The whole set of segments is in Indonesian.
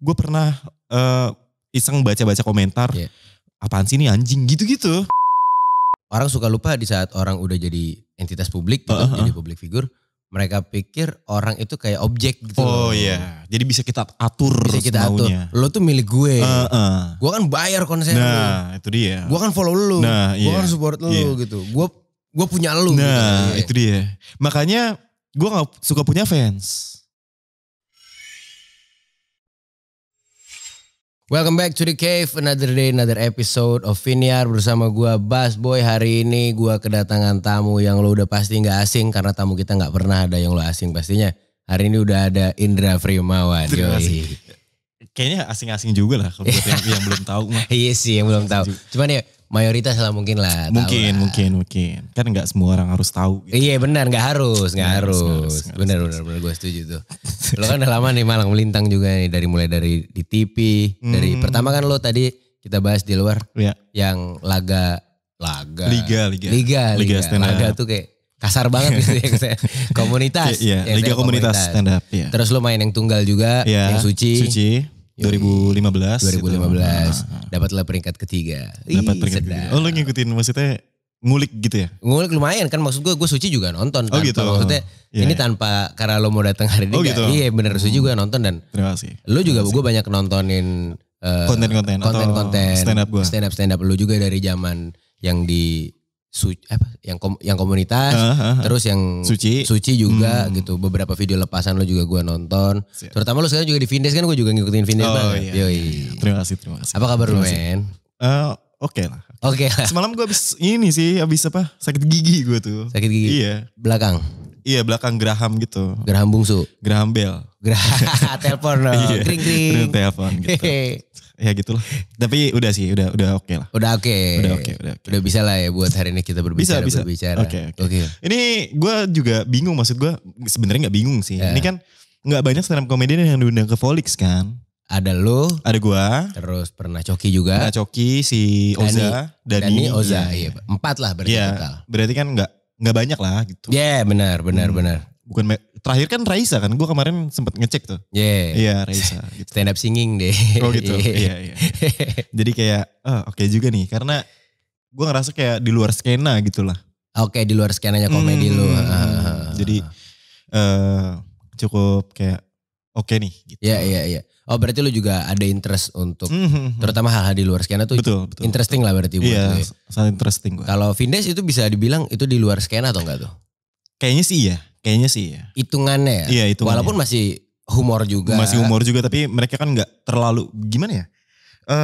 gue pernah uh, iseng baca-baca komentar yeah. apaan sih ini anjing gitu-gitu orang suka lupa di saat orang udah jadi entitas publik uh -huh. Gitu, jadi publik figur mereka pikir orang itu kayak objek gitu. Oh iya, jadi bisa kita atur. Bisa kita semaunya. atur. Lo tuh milik gue. Uh, uh. Gue kan bayar konser. Nah, lu. itu dia. Gue kan follow lo. Nah, gue iya. kan support lo yeah. gitu. Gue gue punya lo. Gitu nah, gitu. itu dia. Makanya gue nggak suka punya fans. Welcome back to the cave, another day, another episode of Vinyar bersama gue Bass Boy. Hari ini gue kedatangan tamu yang lo udah pasti nggak asing karena tamu kita nggak pernah ada yang lo asing pastinya. Hari ini udah ada Indra Frimawan. Kayaknya asing-asing juga lah kalau yang, yang belum tahu mah. Iya sih yang belum tahu. Cuman ya Mayoritas lah mungkin lah. Mungkin, lah. mungkin, mungkin. Kan nggak semua orang harus tahu. Gitu. Iya benar, nggak harus, nggak harus. harus. harus benar, benar, benar. Gue setuju tuh. lo kan udah lama nih Malang melintang juga nih dari mulai dari di TV, hmm. dari pertama kan lo tadi kita bahas di luar ya. yang laga laga liga liga liga liga, liga. laga tuh kayak kasar banget gitu ya iya, komunitas ya, ya. liga komunitas, komunitas stand up ya. terus lo main yang tunggal juga ya. yang suci suci 2015. 2015. Gitu. Ah, ah. Dapatlah peringkat ketiga. Dapat peringkat ketiga. Oh lu ngikutin maksudnya ngulik gitu ya? Ngulik lumayan kan maksud gue, gue Suci juga nonton oh, kan. Oh gitu. Maksudnya yeah. ini iya. tanpa karena lo mau datang hari ini. Oh gitu. Iya bener Suci juga hmm. nonton dan. Terima kasih. Lo juga gue banyak nontonin. konten eh, konten-konten. Konten-konten. Stand up gue. Stand up-stand up lo juga dari zaman yang di suci apa yang kom, yang komunitas uh, uh, uh. terus yang suci suci juga hmm. gitu beberapa video lepasan lo juga gue nonton Siap. terutama lo sekarang juga di Vindes kan gue juga ngikutin Vindes oh, banget iya. Yoi. terima kasih terima kasih apa kabar lo men uh, oke okay lah oke okay. okay. semalam gue habis ini sih habis apa sakit gigi gue tuh sakit gigi iya belakang Iya belakang Graham gitu. Graham bungsu. Graham Bell. Graham telepon loh. iya. Kring kring. telepon gitu. ya gitu loh. Tapi udah sih, udah udah oke okay lah. Udah oke. Okay. Udah oke, okay, udah Okay. Udah bisa lah ya buat hari ini kita berbicara bisa, bisa. berbicara. Oke. Okay, oke. Okay. Okay. Ini gue juga bingung maksud gue sebenarnya nggak bingung sih. Yeah. Ini ya. kan nggak banyak stand up komedian yang diundang ke Volix kan. Ada lu. Ada gua. Terus pernah Coki juga. Pernah Coki, si Oza. Dani, Dani, Dani Oza. Iya. iya. Empat lah berarti iya, total. Berarti kan gak, nggak banyak lah gitu. Ya yeah, benar benar hmm. benar. Bukan terakhir kan Raisa kan gue kemarin sempet ngecek tuh. Iya. Yeah. Iya Raisa. Gitu. Stand up singing deh. Oh gitu. Iya iya. iya. Jadi kayak oh, oke okay juga nih karena gue ngerasa kayak di luar skena gitu lah. Oke okay, di luar skenanya komedi hmm, lu. Ah, ah, Jadi uh, cukup kayak oke okay nih. Iya gitu. iya iya. iya. Oh berarti lu juga ada interest untuk mm -hmm. terutama hal-hal di luar skena tuh betul, betul, interesting betul. lah berarti buat yeah, iya, sangat interesting Kalau Vindes itu bisa dibilang itu di luar skena atau enggak tuh? Kayaknya sih iya, kayaknya sih iya. Hitungannya ya? Iya itungannya. Walaupun masih humor juga. Masih humor juga tapi mereka kan enggak terlalu gimana ya? Eh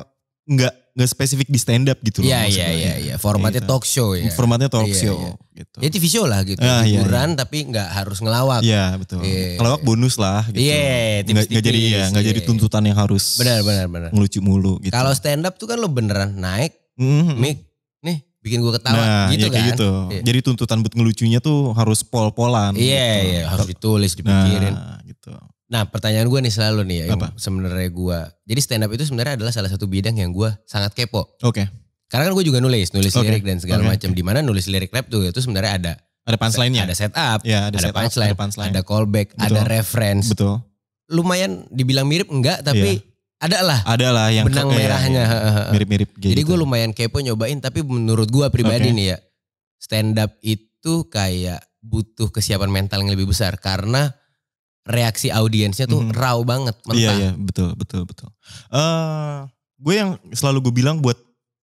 uh, nggak nggak spesifik di stand up gitu loh. Iya iya iya ya. iya formatnya gitu. talk show ya. Formatnya talk iya, show ya, ya. gitu. Ya TV show lah gitu. Ah, hiburan ya, ya. tapi nggak harus ngelawak. Iya betul. Yeah. Ngelawak bonus lah gitu. Iya, yeah, nggak jadi ya, nggak yeah. jadi tuntutan yang harus Benar benar benar. ngelucu mulu gitu. Kalau stand up tuh kan lo beneran naik mm -hmm. mic nih bikin gue ketawa nah, gitu ya, kan. gitu. Yeah. Jadi tuntutan buat ngelucunya tuh harus pol-polan. Iya, gitu. yeah, harus ditulis, dipikirin. Nah, gitu. Nah pertanyaan gue nih selalu nih ya sebenarnya gue. Jadi stand up itu sebenarnya adalah salah satu bidang yang gue sangat kepo. Oke. Okay. Karena kan gue juga nulis, nulis okay. lirik dan segala okay. macam. Okay. Dimana nulis lirik rap tuh itu sebenarnya ada. Ada punchline-nya. Ada setup, ya, ada, ada, setup, punchline, ada punchline, ada callback, Betul. ada reference. Betul. Lumayan dibilang mirip enggak tapi... Yeah ada lah ada lah yang benang iya, merahnya iya, iya. mirip-mirip gitu. jadi gue lumayan kepo nyobain tapi menurut gue pribadi okay. nih ya stand up itu kayak butuh kesiapan mental yang lebih besar karena reaksi audiensnya tuh mm -hmm. raw banget mentah. Iya iya betul betul betul. Uh, gue yang selalu gue bilang buat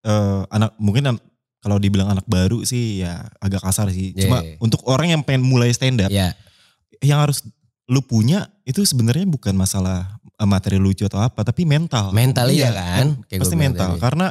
uh, anak mungkin an kalau dibilang anak baru sih ya agak kasar sih. Iya, Cuma iya, iya. untuk orang yang pengen mulai stand up, yeah. yang harus lu punya itu sebenarnya bukan masalah eh, materi lucu atau apa, tapi mental. Mental iya, kan? Kayak pasti mental tadi. karena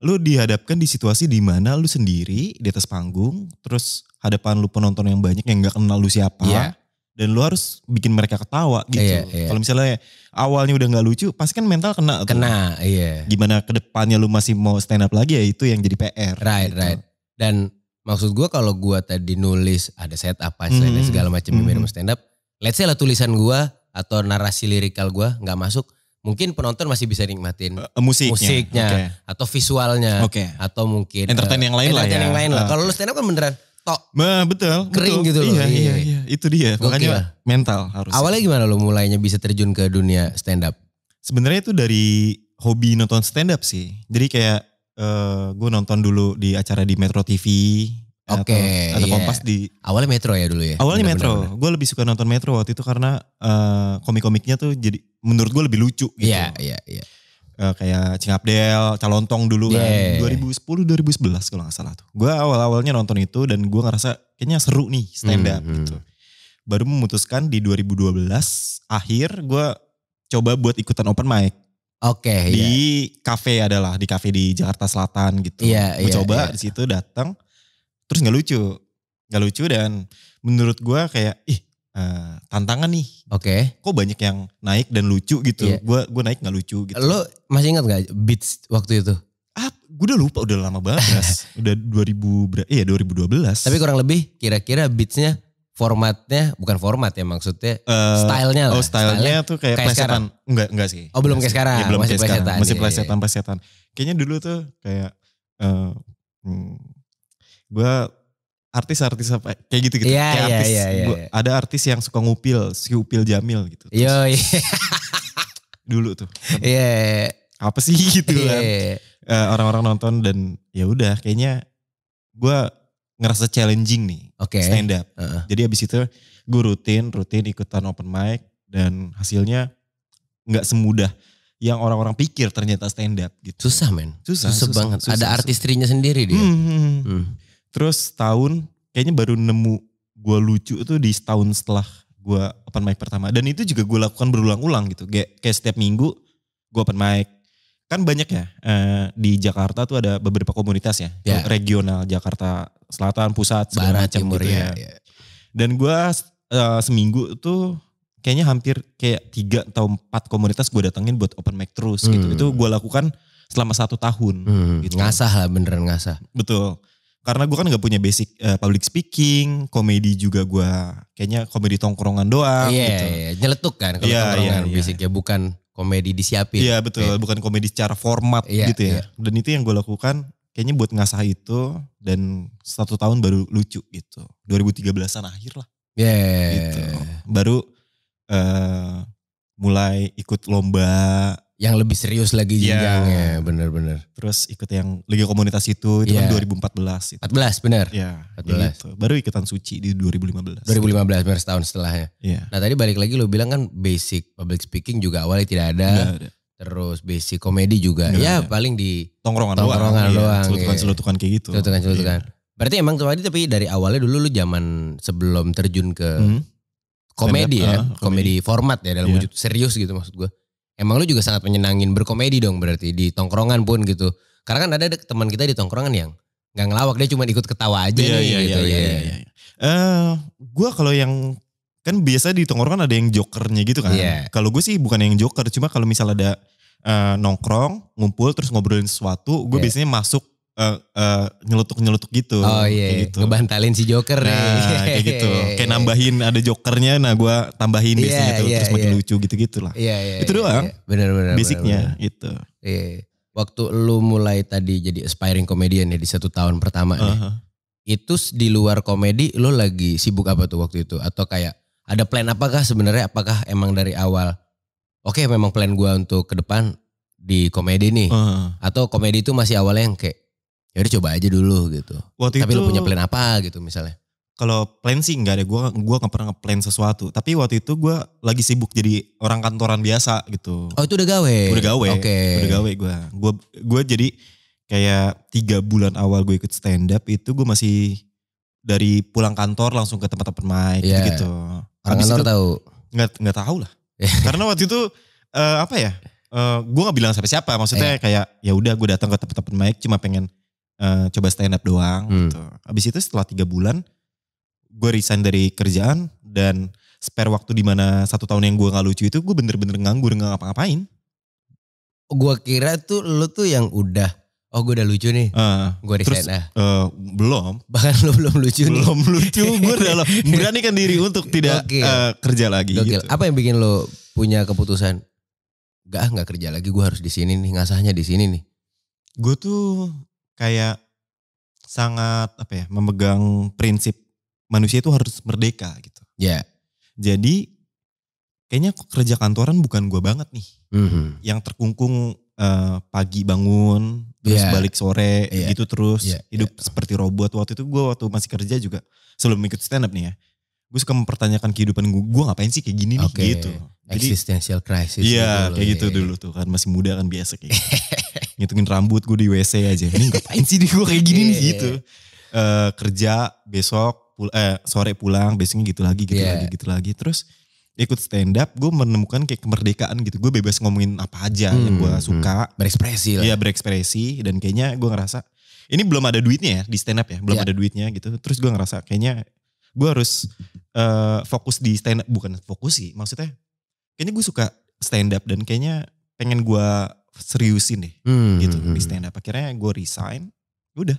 lu dihadapkan di situasi di mana lu sendiri di atas panggung, terus hadapan lu penonton yang banyak yang nggak kenal lu siapa. Yeah dan lu harus bikin mereka ketawa gitu. Iya, iya. Kalau misalnya awalnya udah nggak lucu, pasti kan mental kena. Tuh. Kena, iya. Gimana kedepannya lu masih mau stand up lagi ya itu yang jadi PR. Right, gitu. right. Dan maksud gue kalau gue tadi nulis ada set apa mm -hmm. segala macam mm -hmm. stand up, let's say lah tulisan gue atau narasi lirikal gue nggak masuk, mungkin penonton masih bisa nikmatin uh, musiknya, musiknya okay. atau visualnya, okay. atau mungkin entertain uh, yang lain entertain lah ya. Yang lain uh, lah. Kalau lu stand up kan beneran tok. Nah, betul. Kering betul. gitu loh. Iya, iya, iya. iya. Itu dia. Makanya mental harus. Awalnya gimana lo mulainya bisa terjun ke dunia stand up? Sebenarnya itu dari hobi nonton stand up sih. Jadi kayak uh, eh, gue nonton dulu di acara di Metro TV. Oke. Okay, atau, atau iya. yeah. Kompas di. Awalnya Metro ya dulu ya. Awalnya bener, Metro. Gue lebih suka nonton Metro waktu itu karena uh, komik-komiknya tuh jadi menurut gue lebih lucu gitu. Iya, yeah, iya, yeah, iya. Yeah uh, kayak Cingapdel, Calontong dulu kan. yeah. 2010 2011 kalau gak salah tuh. Gue awal-awalnya nonton itu dan gue ngerasa kayaknya seru nih stand up hmm, hmm, gitu. Baru memutuskan di 2012 akhir gue coba buat ikutan open mic. Oke, okay, di yeah. kafe adalah di kafe di Jakarta Selatan gitu. Iya, yeah, yeah, coba yeah. di situ datang terus nggak lucu. nggak lucu dan menurut gue kayak ih Eh, tantangan nih. Oke. Okay. Kok banyak yang naik dan lucu gitu. Yeah. Gue gue naik nggak lucu gitu. Lo masih ingat gak beats waktu itu? Ah, gue udah lupa udah lama banget. udah 2000 iya 2012. Tapi kurang lebih kira-kira beatsnya formatnya bukan format ya maksudnya uh, stylenya lah. Oh stylenya, style tuh kayak, kayak plesetan. Enggak enggak sih. Oh belum iya, kayak sekarang. Ya, belum masih plesetan. Masih iya, iya, plesetan plesetan. Kayaknya dulu tuh kayak uh, hmm, gue artis-artis apa kayak gitu gitu. Iya, yeah, kayak yeah, artis, yeah, yeah, yeah. ada artis yang suka ngupil, si Upil Jamil gitu. Terus, Yo, iya. yeah. dulu tuh. Kan, iya. yeah. Apa sih gitu kan. Yeah. Uh, orang-orang nonton dan ya udah kayaknya gue ngerasa challenging nih okay. stand up. Uh -uh. Jadi abis itu gue rutin, rutin ikutan open mic dan hasilnya nggak semudah yang orang-orang pikir ternyata stand up gitu. Susah men. Susah, susah, susah banget. Susah, Ada susah. artistrinya sendiri dia. Hmm, hmm. Hmm. hmm. Terus tahun kayaknya baru nemu gue lucu itu di setahun setelah gue open mic pertama. Dan itu juga gue lakukan berulang-ulang gitu. Kayak, kayak setiap minggu gue open mic. Kan banyak ya eh, di Jakarta tuh ada beberapa komunitas ya. Yeah. Regional Jakarta Selatan, Pusat, Barat, Timur gitu ya. ya. ya. Dan gue uh, seminggu tuh kayaknya hampir kayak tiga atau empat komunitas gue datengin buat open mic terus gitu. hmm. gitu. Itu gue lakukan selama satu tahun. Hmm. Gitu. Ngasah lah beneran ngasah. Betul karena gue kan nggak punya basic uh, public speaking, komedi juga gue kayaknya komedi tongkrongan doang. Iya, gitu. iya. iya. nyeletuk kan kalau yeah, iya, tongkrongan yeah, basicnya yeah. bukan komedi disiapin. Iya betul, yeah. bukan komedi secara format yeah, gitu ya. Yeah. Dan itu yang gue lakukan kayaknya buat ngasah itu dan satu tahun baru lucu gitu. 2013-an akhir lah. Iya. Yeah. Iya, gitu. Baru uh, mulai ikut lomba yang lebih serius lagi iya. jenjangnya, yeah. bener-bener. Terus ikut yang Liga Komunitas itu, itu yeah. kan 2014. Iya. Itu. 14 bener? Iya. Yeah, 14. Ya Baru ikutan suci di 2015. 2015 bener setahun setelahnya. Yeah. Nah tadi balik lagi lu bilang kan basic public speaking juga awalnya tidak ada. ada. Terus basic komedi juga. Nggak ya ada. paling di tongkrongan, tongkrongan iya, doang. doang Celutukan-celutukan iya. kayak gitu. Celutukan-celutukan. Yeah. Berarti emang tadi tapi dari awalnya dulu lu zaman sebelum terjun ke hmm. komedi ya. Uh, komedi. komedi format ya dalam yeah. wujud serius gitu maksud gue Emang lu juga sangat menyenangin berkomedi dong berarti di tongkrongan pun gitu. Karena kan ada teman kita di tongkrongan yang nggak ngelawak dia cuma ikut ketawa aja yeah, nih yeah, gitu. Iya iya iya. iya. Eh, gua kalau yang kan biasa di tongkrongan ada yang jokernya gitu kan. Yeah. Kalau gue sih bukan yang joker, cuma kalau misal ada uh, nongkrong, ngumpul terus ngobrolin sesuatu, gue yeah. biasanya masuk uh, uh, nyelutuk-nyelutuk gitu. Oh iya, kayak iya. gitu. ngebantalin si Joker nah, nih. kayak gitu. Kayak nambahin ada Jokernya, nah gue tambahin yeah, biasanya tuh. Yeah, terus makin yeah. lucu gitu-gitu lah. Iya, yeah, iya. Yeah, itu iya, iya. doang. Yeah, Bener-bener. Basicnya bener, bener. gitu. Iya. Yeah. Waktu lu mulai tadi jadi aspiring comedian ya di satu tahun pertama uh -huh. nih. Uh-huh. Itu di luar komedi lu lagi sibuk apa tuh waktu itu? Atau kayak ada plan apakah sebenarnya? Apakah emang dari awal? Oke okay, memang plan gue untuk ke depan di komedi nih. Uh -huh. Atau komedi itu masih awalnya yang kayak ya udah coba aja dulu gitu. Waktu Tapi itu, lu punya plan apa gitu misalnya? Kalau plan sih nggak ada, gue gua nggak pernah ngeplan sesuatu. Tapi waktu itu gue lagi sibuk jadi orang kantoran biasa gitu. Oh itu udah gawe? Udah gawe, Oke. Okay. udah gawe gue. Gue gua jadi kayak tiga bulan awal gue ikut stand up itu gue masih dari pulang kantor langsung ke tempat tempat main yeah. gitu. Orang kantor itu, tahu? Nggak nggak tahu lah. Iya. Karena waktu itu uh, apa ya? Uh, eh, gue nggak bilang siapa siapa maksudnya eh. kayak ya udah gue datang ke tempat tempat main cuma pengen uh, coba stand up doang hmm. gitu. Abis itu setelah tiga bulan gue resign dari kerjaan dan spare waktu di mana satu tahun yang gue nggak lucu itu gue bener-bener nganggur nggak ngapa-ngapain. Gue kira tuh lu tuh yang udah Oh gue udah lucu nih, uh, gue resign terus, Uh, belum. Bahkan lu belum lucu belum nih. Belum lucu, gue udah beranikan diri untuk tidak uh, kerja lagi. Gokil. Gitu. Apa yang bikin lo punya keputusan? Gak, ah, gak kerja lagi, gue harus di sini nih, ngasahnya di sini nih. Gue tuh kayak sangat apa ya memegang prinsip manusia itu harus merdeka gitu. Ya. Yeah. Jadi kayaknya kerja kantoran bukan gue banget nih. Mm-hmm. Yang terkungkung uh, pagi bangun terus yeah. balik sore yeah. gitu terus yeah. hidup yeah. seperti robot. Waktu itu gue waktu masih kerja juga sebelum ikut stand up nih ya gue suka mempertanyakan kehidupan gue gue ngapain sih kayak gini nih okay. gitu jadi existential crisis iya gitu kayak ya, gitu ya. dulu tuh kan masih muda kan biasa kayak gitu. ngitungin rambut gue di wc aja ini ngapain sih di gue kayak gini nih iya, iya, gitu uh, kerja besok pul eh sore pulang besoknya gitu lagi gitu yeah. lagi gitu lagi terus ikut stand up gue menemukan kayak kemerdekaan gitu gue bebas ngomongin apa aja hmm, yang gue hmm. suka hmm. berekspresi lah iya berekspresi dan kayaknya gue ngerasa ini belum ada duitnya ya di stand up ya belum yeah. ada duitnya gitu terus gue ngerasa kayaknya gue harus Eh, fokus di stand up bukan fokus sih maksudnya kayaknya gue suka stand up dan kayaknya pengen gue seriusin deh hmm, gitu hmm, di hmm. stand up akhirnya gue resign ya udah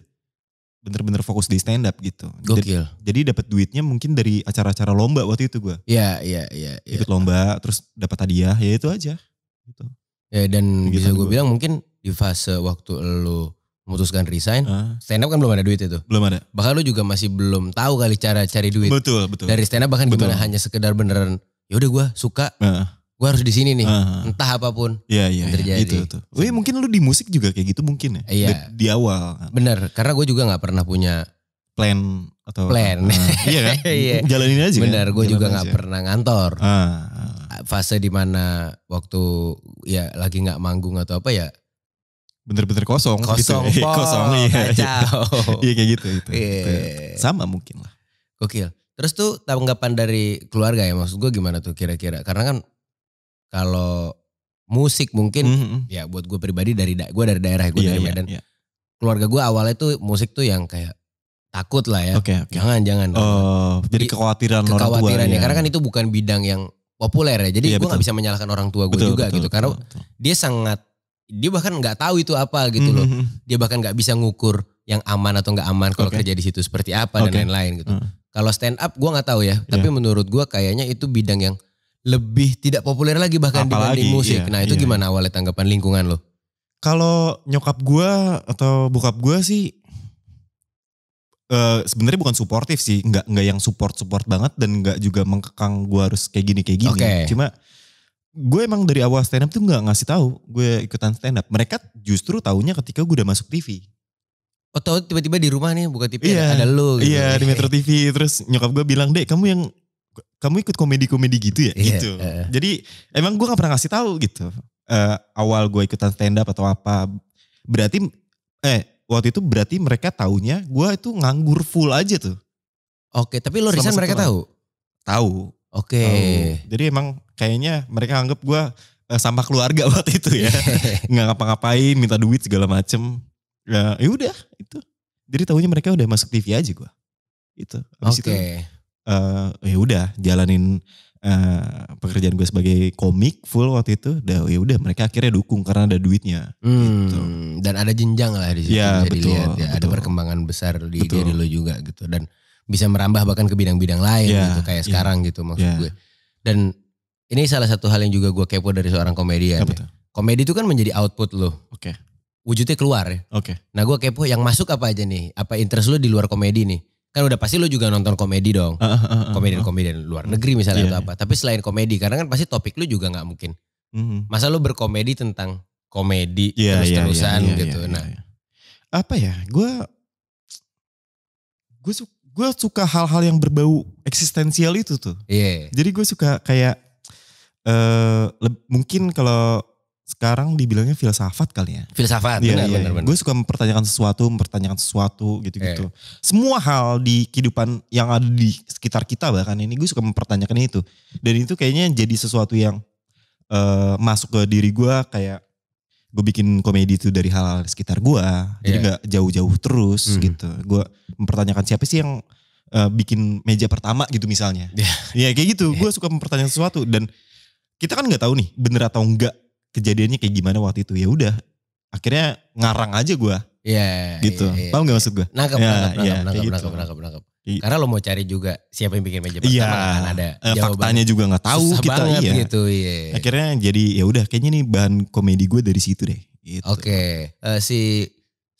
bener-bener fokus di stand up gitu jadi, jadi dapat duitnya mungkin dari acara-acara lomba waktu itu gue Iya, iya iya ya. ikut lomba terus dapat hadiah ya itu aja gitu ya dan Begitu bisa gue bilang mungkin di fase waktu lo memutuskan resign, uh. stand up kan belum ada duit itu. Belum ada. Bahkan lu juga masih belum tahu kali cara cari duit. Betul, betul. Dari stand up bahkan betul. gimana hanya sekedar beneran ya udah gua suka. Uh. Gue harus di sini nih, uh, entah apapun yeah, yeah, yang iya. terjadi. Iya, itu, itu. Oh, iya, mungkin lu di musik juga kayak gitu mungkin ya? Iya. Di, di awal. Bener, karena gue juga gak pernah punya plan atau plan. Uh, iya kan? iya. Jalanin aja. Kan? bener kan? gue juga gak pernah ngantor. Uh, uh. Fase dimana waktu ya lagi gak manggung atau apa ya bener-bener kosong, gitu. kosong gitu. Iya, Bol, kosong iya kacau. iya, gitu. iya kayak gitu gitu. gitu. yeah. sama mungkin lah gokil terus tuh tanggapan dari keluarga ya maksud gue gimana tuh kira-kira karena kan kalau musik mungkin mm -hmm. ya buat gue pribadi dari gue dari daerah ya, gue yeah, dari iya, Medan yeah, yeah. keluarga gue awalnya tuh musik tuh yang kayak takut lah ya okay, okay. jangan jangan oh, jadi kekhawatiran kekhawatiran orang tua, ya. ya karena kan itu bukan bidang yang populer ya jadi yeah, gue nggak bisa menyalahkan orang tua gue juga betul, gitu betul, karena betul. dia sangat dia bahkan nggak tahu itu apa gitu loh. Mm-hmm. Dia bahkan nggak bisa ngukur yang aman atau nggak aman kalau okay. kerja di situ seperti apa okay. dan lain-lain gitu. Uh. Kalau stand up gue nggak tahu ya, yeah. tapi iya. menurut gue kayaknya itu bidang yang lebih tidak populer lagi bahkan Apalagi, dibanding iya, musik. Yeah, nah itu yeah. gimana awalnya tanggapan lingkungan lo? Kalau nyokap gue atau bokap gue sih uh, sebenarnya bukan suportif sih, nggak nggak yang support support banget dan nggak juga mengkekang gue harus kayak gini kayak gini. Okay. Cuma gue emang dari awal stand up tuh nggak ngasih tahu gue ikutan stand up. Mereka justru tahunya ketika gue udah masuk TV. Oh tau tiba-tiba di rumah nih buka TV iya, ada lu gitu. Iya di Metro TV terus nyokap gue bilang dek kamu yang kamu ikut komedi-komedi gitu ya iya, gitu. Uh. Jadi emang gue nggak pernah ngasih tahu gitu uh, awal gue ikutan stand up atau apa. Berarti eh waktu itu berarti mereka tahunya gue itu nganggur full aja tuh. Oke tapi lo riset mereka tahu? Tahu Oke. Okay. Oh, jadi emang kayaknya mereka anggap gue uh, sampah keluarga waktu itu ya. Nggak ngapa-ngapain, minta duit segala macem. Ya, ya udah itu. Jadi tahunya mereka udah masuk TV aja gue. Itu. Oke. Okay. uh, eh, ya udah jalanin uh, pekerjaan gue sebagai komik full waktu itu udah ya udah mereka akhirnya dukung karena ada duitnya gitu. hmm, gitu. dan ada jenjang lah di situ ya, betul, ya betul. ada perkembangan besar di betul. diri lo juga gitu dan bisa merambah bahkan ke bidang-bidang lain yeah, gitu kayak yeah. sekarang gitu maksud yeah. gue. Dan ini salah satu hal yang juga gue kepo dari seorang komedian. Ya. Komedi itu kan menjadi output lo. Oke. Okay. Wujudnya keluar ya. Oke. Okay. Nah gue kepo yang masuk apa aja nih? Apa interest lo di luar komedi nih? Kan udah pasti lo juga nonton komedi dong. Komedian-komedian uh, uh, uh, luar negeri misalnya yeah, atau iya. apa. Tapi selain komedi karena kan pasti topik lo juga gak mungkin. Mm -hmm. Masa lo berkomedi tentang komedi yeah, iya, iya, terus-terusan yeah, yeah, yeah, gitu. Yeah, yeah, nah. Apa ya? Gue gue suka gue suka hal-hal yang berbau eksistensial itu tuh. Iya. Yeah. Jadi gue suka kayak uh, mungkin kalau sekarang dibilangnya filsafat kali ya. Filsafat, Iya. benar, iya. Gue suka mempertanyakan sesuatu, mempertanyakan sesuatu gitu-gitu. Yeah. Semua hal di kehidupan yang ada di sekitar kita bahkan ini gue suka mempertanyakan itu. Dan itu kayaknya jadi sesuatu yang uh, masuk ke diri gue kayak gue bikin komedi itu dari hal, -hal sekitar gue jadi iya. nggak jauh-jauh terus mm. gitu gue mempertanyakan siapa sih yang uh, bikin meja pertama gitu misalnya yeah. ya iya, kayak gitu yeah. gue suka mempertanyakan sesuatu dan kita kan nggak tahu nih bener atau enggak kejadiannya kayak gimana waktu itu ya udah akhirnya ngarang aja gue Iya, yeah, gitu. Yeah, yeah, Paham gak maksud gue? Ya, nangkep, nangkep, ya, gitu. nangkep, nangkep, nangkep. Karena lo mau cari juga siapa yang bikin meja pertama iya, kan ada eh, jawabannya. faktanya juga nggak tahu Susah kita iya. gitu. Iya. Akhirnya jadi ya udah kayaknya nih bahan komedi gue dari situ deh. Gitu. Oke, okay. uh, eh, si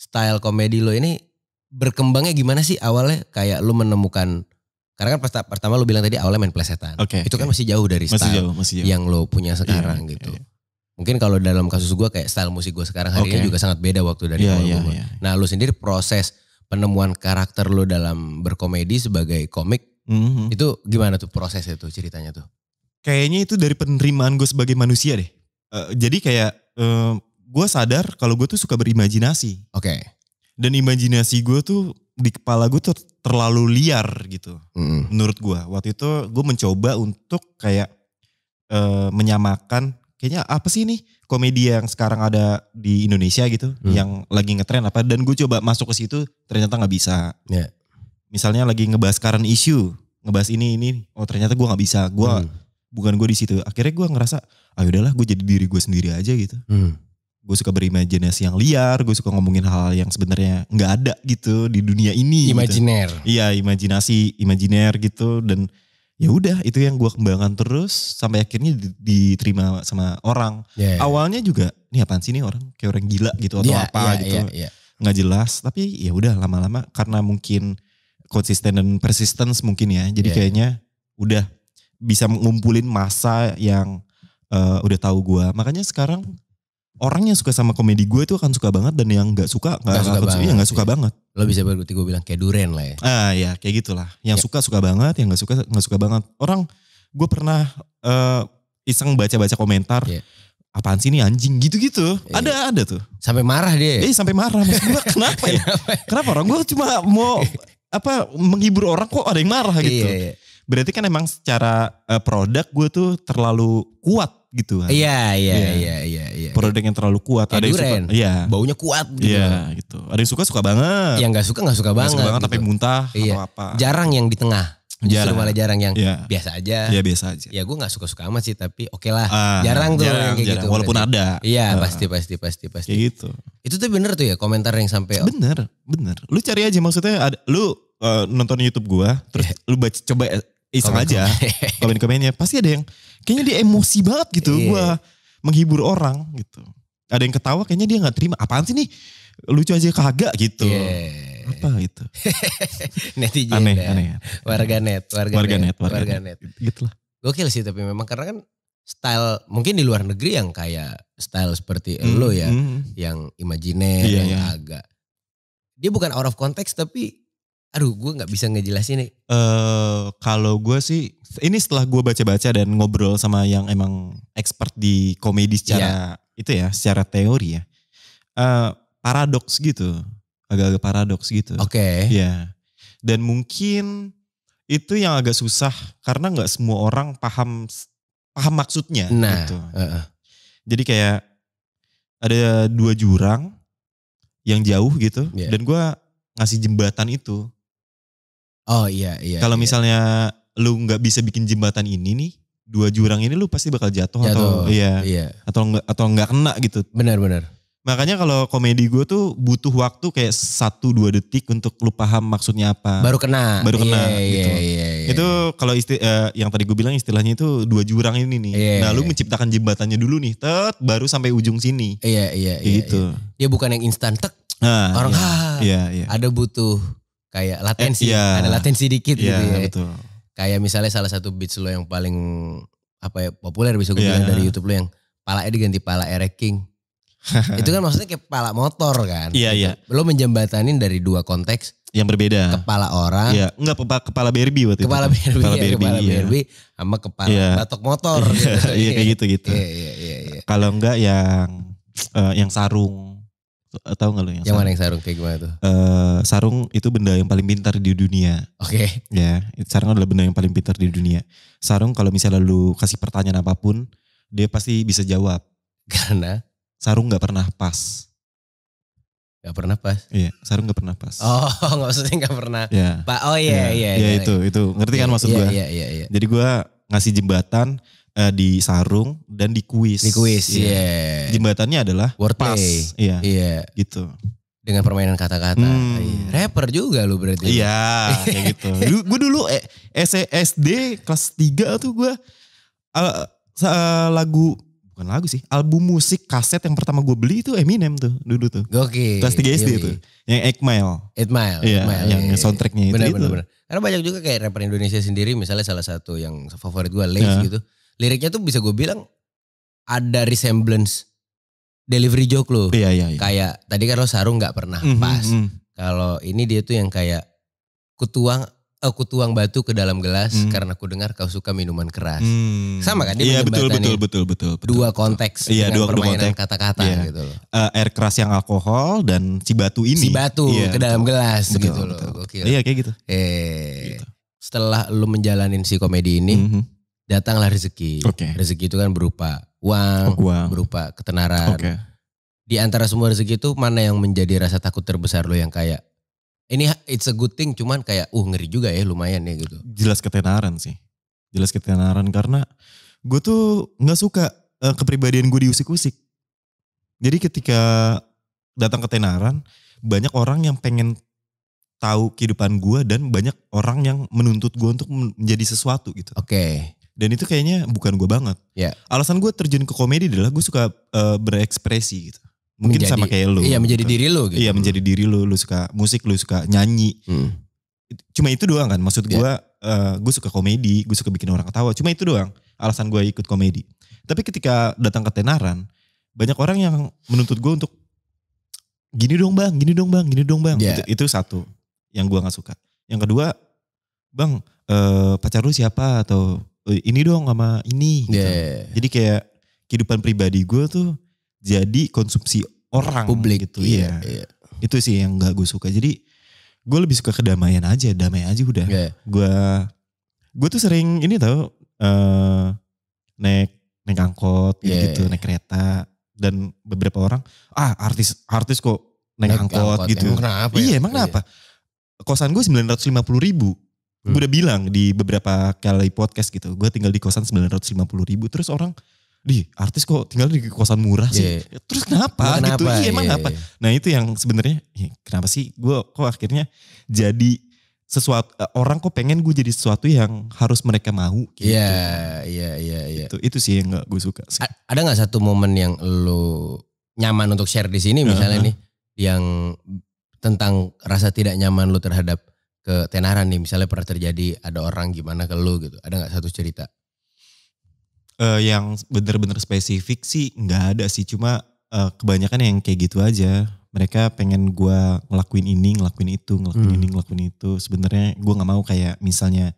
style komedi lo ini berkembangnya gimana sih awalnya kayak lo menemukan karena kan pertama lo bilang tadi awalnya main plesetan. Oke. Okay, itu kan okay. masih jauh dari style masih jauh, masih jauh. yang lo punya sekarang yeah, gitu. Yeah, Mungkin kalau dalam kasus gue kayak style musik gue sekarang hari okay. ini juga sangat beda waktu dari yeah, awal yeah, Yeah. Nah lo sendiri proses penemuan karakter lo dalam berkomedi sebagai komik mm-hmm. itu gimana tuh prosesnya tuh ceritanya tuh? Kayaknya itu dari penerimaan gue sebagai manusia deh. Uh, jadi kayak uh, eh, gue sadar kalau gue tuh suka berimajinasi. Oke. Okay. Dan imajinasi gue tuh di kepala gue tuh terlalu liar gitu. Mm. Menurut gue waktu itu gue mencoba untuk kayak uh, menyamakan kayaknya apa sih nih komedi yang sekarang ada di Indonesia gitu hmm. yang lagi ngetren apa dan gue coba masuk ke situ ternyata nggak bisa yeah. misalnya lagi ngebahas current issue ngebahas ini ini oh ternyata gue nggak bisa gue hmm. bukan gue di situ akhirnya gue ngerasa ah udahlah gue jadi diri gue sendiri aja gitu hmm. gue suka berimajinasi yang liar gue suka ngomongin hal yang sebenarnya nggak ada gitu di dunia ini gitu. imajiner gitu. iya imajinasi imajiner gitu dan ya udah itu yang gue kembangkan terus sampai akhirnya diterima sama orang yeah. Ya, ya. awalnya juga nih apaan sih nih orang kayak orang gila gitu atau yeah, apa yeah, gitu yeah, yeah. nggak jelas tapi ya udah lama-lama karena mungkin konsisten dan persistence mungkin ya jadi yeah, ya. kayaknya udah bisa ngumpulin masa yang uh, udah tahu gue makanya sekarang orang yang suka sama komedi gue itu akan suka banget dan yang nggak suka nggak suka, akan, iya, banget, iya, gak suka banget. Lo bisa berarti gue bilang kayak duren lah ya. Ah ya kayak gitulah. Yang ya. suka suka banget, yang nggak suka nggak suka banget. Orang gue pernah uh, iseng baca-baca komentar. Ya. Apaan sih ini anjing gitu-gitu. Ya, ada ada tuh. Sampai marah dia. Eh sampai marah. Maksud gue ya? kenapa ya? kenapa orang gue cuma mau apa menghibur orang kok ada yang marah gitu. Iya, iya. Berarti kan emang secara uh, produk gue tuh terlalu kuat gitu kan. Iya, iya, iya, iya, iya. iya. Produk yang terlalu kuat, ada yang suka, iya. Baunya kuat gitu. Iya, gitu. Ada yang suka suka banget. Yang nggak suka nggak suka banget. Suka banget tapi gitu. muntah atau iya. apa. Jarang yang di tengah jarang. malah jarang yang ya. biasa aja. Ya biasa aja. Ya gue nggak suka-suka amat sih tapi oke okay lah. Uh, jarang tuh jarang, kayak jarang. gitu. Walaupun berarti. ada. Iya uh, pasti pasti pasti pasti. Kayak gitu. Itu tuh bener tuh ya komentar yang sampai. Bener bener. Lu cari aja maksudnya ada, lu eh, nonton YouTube gue, terus yeah. lu baca coba Iseng aja, komen-komennya pasti ada yang kayaknya dia emosi banget gitu yeah. gua menghibur orang gitu ada yang ketawa kayaknya dia nggak terima apaan sih nih lucu aja kagak gitu yeah. apa gitu netizen aneh, ya. aneh, Warga warga net, net. Warga warga net, gitu lah gokil sih tapi memang karena kan style mungkin di luar negeri yang kayak style seperti mm, lo ya mm. yang imajiner yeah, yang yeah. agak dia bukan out of context tapi aduh gue nggak bisa ngejelasin nih. Uh, kalau gue sih ini setelah gue baca-baca dan ngobrol sama yang emang expert di komedi secara yeah. itu ya, secara teori ya. Uh, paradoks gitu, agak-agak paradoks gitu. Oke. Okay. Ya. Yeah. Dan mungkin itu yang agak susah karena nggak semua orang paham paham maksudnya. Nah. Gitu. Uh -uh. Jadi kayak ada dua jurang yang jauh gitu yeah. dan gue ngasih jembatan itu Oh iya iya. Kalau iya. misalnya lu nggak bisa bikin jembatan ini nih, dua jurang ini lu pasti bakal jatuh, jatuh atau iya, iya. atau nggak atau nggak kena gitu. Benar-benar. Makanya kalau komedi gue tuh butuh waktu kayak satu dua detik untuk lu paham maksudnya apa. Baru kena. Baru kena iya, gitu. Iya, iya, iya. Itu kalau isti uh, yang tadi gue bilang istilahnya itu dua jurang ini nih. Iya, nah lu iya. menciptakan jembatannya dulu nih, tet baru sampai ujung sini. Iya iya. iya. Itu. Iya gitu. bukan yang instan tek. Nah, orang iya, ah, Iya iya. ada butuh kayak latensi, eh, iya. ada latensi dikit iya, gitu ya. Betul. Kayak misalnya salah satu beats lo yang paling apa ya populer bisa gue iya, bilang dari iya. YouTube lo yang pala palanya ganti pala Eric King. itu kan maksudnya kayak pala motor kan. Iya, gitu. iya. Lo menjembatanin dari dua konteks yang berbeda. Kepala orang. Iya, enggak kepala, kepala Barbie waktu kepala itu. Barbie, kepala ya, Barbie, kepala iya. Barbie sama kepala iya. batok motor. Iya, gitu. iya kayak gitu-gitu. Iya, iya, iya, iya. Kalau enggak yang uh, yang sarung Eh, tahu nggak lo yang, yang mana yang sarung kayak gimana tuh? Uh, sarung itu benda yang paling pintar di dunia. Oke. Okay. Ya, sarung adalah benda yang paling pintar di dunia. Sarung kalau misalnya lu kasih pertanyaan apapun, dia pasti bisa jawab. Karena sarung nggak pernah pas. Gak pernah pas. Iya, sarung gak pernah pas. Oh, nggak maksudnya gak pernah. Iya. Pak, oh iya, iya. Iya, ya, ya, itu, itu. Ngerti kan iya, maksud yeah, gue? Iya, iya, iya. Jadi gue ngasih jembatan, uh, di sarung dan di kuis. Di kuis, iya. Yeah. yeah. Jembatannya adalah wordplay. iya. Iya. Gitu. Dengan permainan kata-kata. Hmm. Iya. Rapper juga lu berarti. Iya, kayak gitu. gue dulu eh, SD e, kelas 3 tuh gue uh, lagu bukan lagu sih, album musik kaset yang pertama gue beli itu Eminem tuh dulu tuh. Oke. Kelas tiga SD itu. Iya, yang Eight Mile. Eight Mile. Iya, yang yeah. Iya, soundtracknya bener, itu. Benar, benar, Karena banyak juga kayak rapper Indonesia sendiri misalnya salah satu yang favorit gue, Lace yeah. gitu liriknya tuh bisa gue bilang ada resemblance delivery joke lo. Iya, iya, iya. Kayak tadi kan lo sarung nggak pernah mm -hmm, pas. Mm. Kalau ini dia tuh yang kayak kutuang aku eh, tuang batu ke dalam gelas hmm. karena aku dengar kau suka minuman keras. Hmm. Sama kan dia Iya, betul, betul, betul, betul, betul. Dua konteks Iya, dua, permainan kata-kata iya. gitu loh. Uh, air keras yang alkohol dan si batu ini. Si batu iya, ke dalam betul, gelas betul, gitu betul, loh. Betul. Iya, kayak gitu. Eh. Gitu. Setelah lu menjalanin si komedi ini, mm -hmm datanglah rezeki. Okay. Rezeki itu kan berupa uang, oh, uang. berupa ketenaran. Okay. Di antara semua rezeki itu mana yang menjadi rasa takut terbesar lo yang kayak ini it's a good thing cuman kayak uh ngeri juga ya lumayan ya gitu. Jelas ketenaran sih. Jelas ketenaran karena gue tuh nggak suka uh, kepribadian gue diusik-usik. Jadi ketika datang ketenaran banyak orang yang pengen tahu kehidupan gue dan banyak orang yang menuntut gue untuk menjadi sesuatu gitu. Oke. Okay dan itu kayaknya bukan gue banget yeah. alasan gue terjun ke komedi adalah gue suka uh, berekspresi gitu mungkin menjadi, sama kayak lu iya gitu menjadi gitu. diri lu gitu iya menjadi diri lu lu suka musik lu suka nyanyi hmm. cuma itu doang kan maksud ya. gue yeah. uh, gue suka komedi gue suka bikin orang ketawa cuma itu doang alasan gue ikut komedi tapi ketika datang ke tenaran banyak orang yang menuntut gue untuk gini dong bang gini dong bang gini dong bang yeah. itu, itu satu yang gue gak suka yang kedua bang uh, pacar lu siapa atau Eh, ini dong sama ini gitu. Yeah. Jadi kayak kehidupan pribadi gue tuh jadi konsumsi orang publik gitu iya, yeah. Iya. Itu sih yang gak gue suka. Jadi gue lebih suka kedamaian aja, damai aja udah. Yeah. Gue gue tuh sering ini tau uh, naik naik angkot yeah. gitu, naik kereta dan beberapa orang ah artis artis kok naik, naik angkot, angkot gitu. Emang kenapa? Iya, ya? emang iya. kenapa? Kosan gue sembilan ratus lima puluh ribu Hmm. Gue udah bilang di beberapa kali podcast gitu, gue tinggal di kosan 950 ribu, terus orang, di artis kok tinggal di kosan murah sih, yeah. Iya. terus kenapa, gitu. kenapa gitu, iya emang yeah, kenapa. Iya, iya. Nah itu yang sebenarnya, kenapa sih gue kok akhirnya jadi sesuatu e, orang kok pengen gue jadi sesuatu yang harus mereka mau gitu. Iya, iya, iya, gitu. Itu sih yang gak gue suka. A ada nggak satu momen yang lo nyaman untuk share di sini misalnya uh -huh. nih yang tentang rasa tidak nyaman lo terhadap ke nih misalnya pernah terjadi ada orang gimana ke lu gitu ada nggak satu cerita uh, yang bener-bener spesifik sih nggak ada sih cuma uh, kebanyakan yang kayak gitu aja mereka pengen gue ngelakuin ini ngelakuin itu ngelakuin hmm. ini ngelakuin itu sebenarnya gue nggak mau kayak misalnya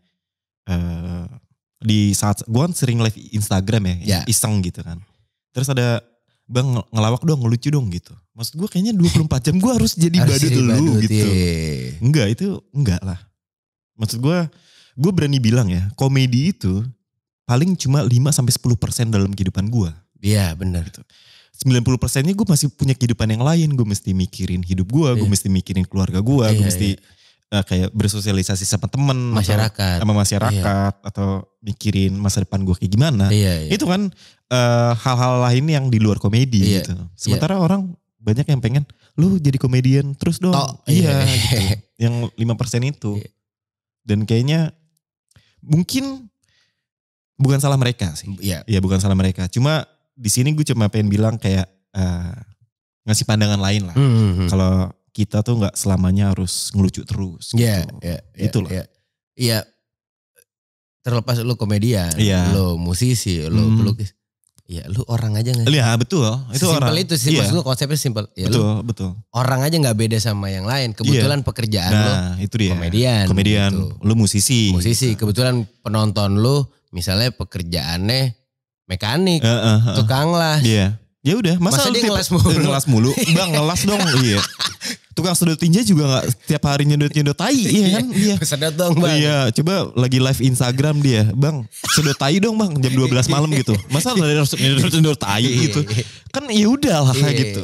uh, di saat gue kan sering live Instagram ya yeah. iseng gitu kan terus ada bang ngelawak dong, ngelucu dong gitu. Maksud gue kayaknya 24 jam gue harus jadi badut dulu gitu. Iya. Enggak itu enggak lah. Maksud gue, gue berani bilang ya komedi itu paling cuma 5-10% dalam kehidupan gue. Iya benar. Gitu. 90 persennya gue masih punya kehidupan yang lain. Gue mesti mikirin hidup gue, gue iya. mesti mikirin keluarga gue, gue iya, mesti uh, kayak bersosialisasi sama temen masyarakat sama masyarakat iya. atau mikirin masa depan gue kayak gimana iya, iya. itu kan hal eh, hal-hal lain yang di luar komedi iya, gitu iya. sementara iya. orang banyak yang pengen lu jadi komedian terus dong oh, iya, iya gitu yang lima persen itu iya. dan kayaknya mungkin bukan salah mereka sih iya. ya bukan salah mereka cuma di sini gue cuma pengen bilang kayak uh, ngasih pandangan lain lah mm -hmm. kalau kita tuh nggak selamanya harus ngelucu terus. Iya, gitu. yeah, yeah, yeah, itulah. Iya, yeah. Gitu yeah. Iya. terlepas lu komedian, yeah. lu musisi, lu hmm. pelukis. Ya lu orang aja nggak? Iya betul. Itu orang. Simpel itu sih. yeah. konsepnya simpel. Ya, betul, lu, betul. Orang aja nggak beda sama yang lain. Iya. Kebetulan yeah. pekerjaan nah, lu itu dia. komedian. Komedian. Gitu. Lu musisi. Musisi. Gitu. Kebetulan penonton lu misalnya pekerjaannya mekanik. Uh, uh, uh. Tukang lah. Iya. Ya udah, masa, masa dia ngelas mulu? Ngelas mulu, bang ngelas dong. iya. tukang sedot tinja juga nggak setiap hari nyedot nyedot tai iya, iya kan iya sedot dong bang iya coba lagi live Instagram dia bang sedot tai dong bang jam 12 malam gitu masa ada nyedot nyedot tai iya. gitu kan ya udah lah kayak gitu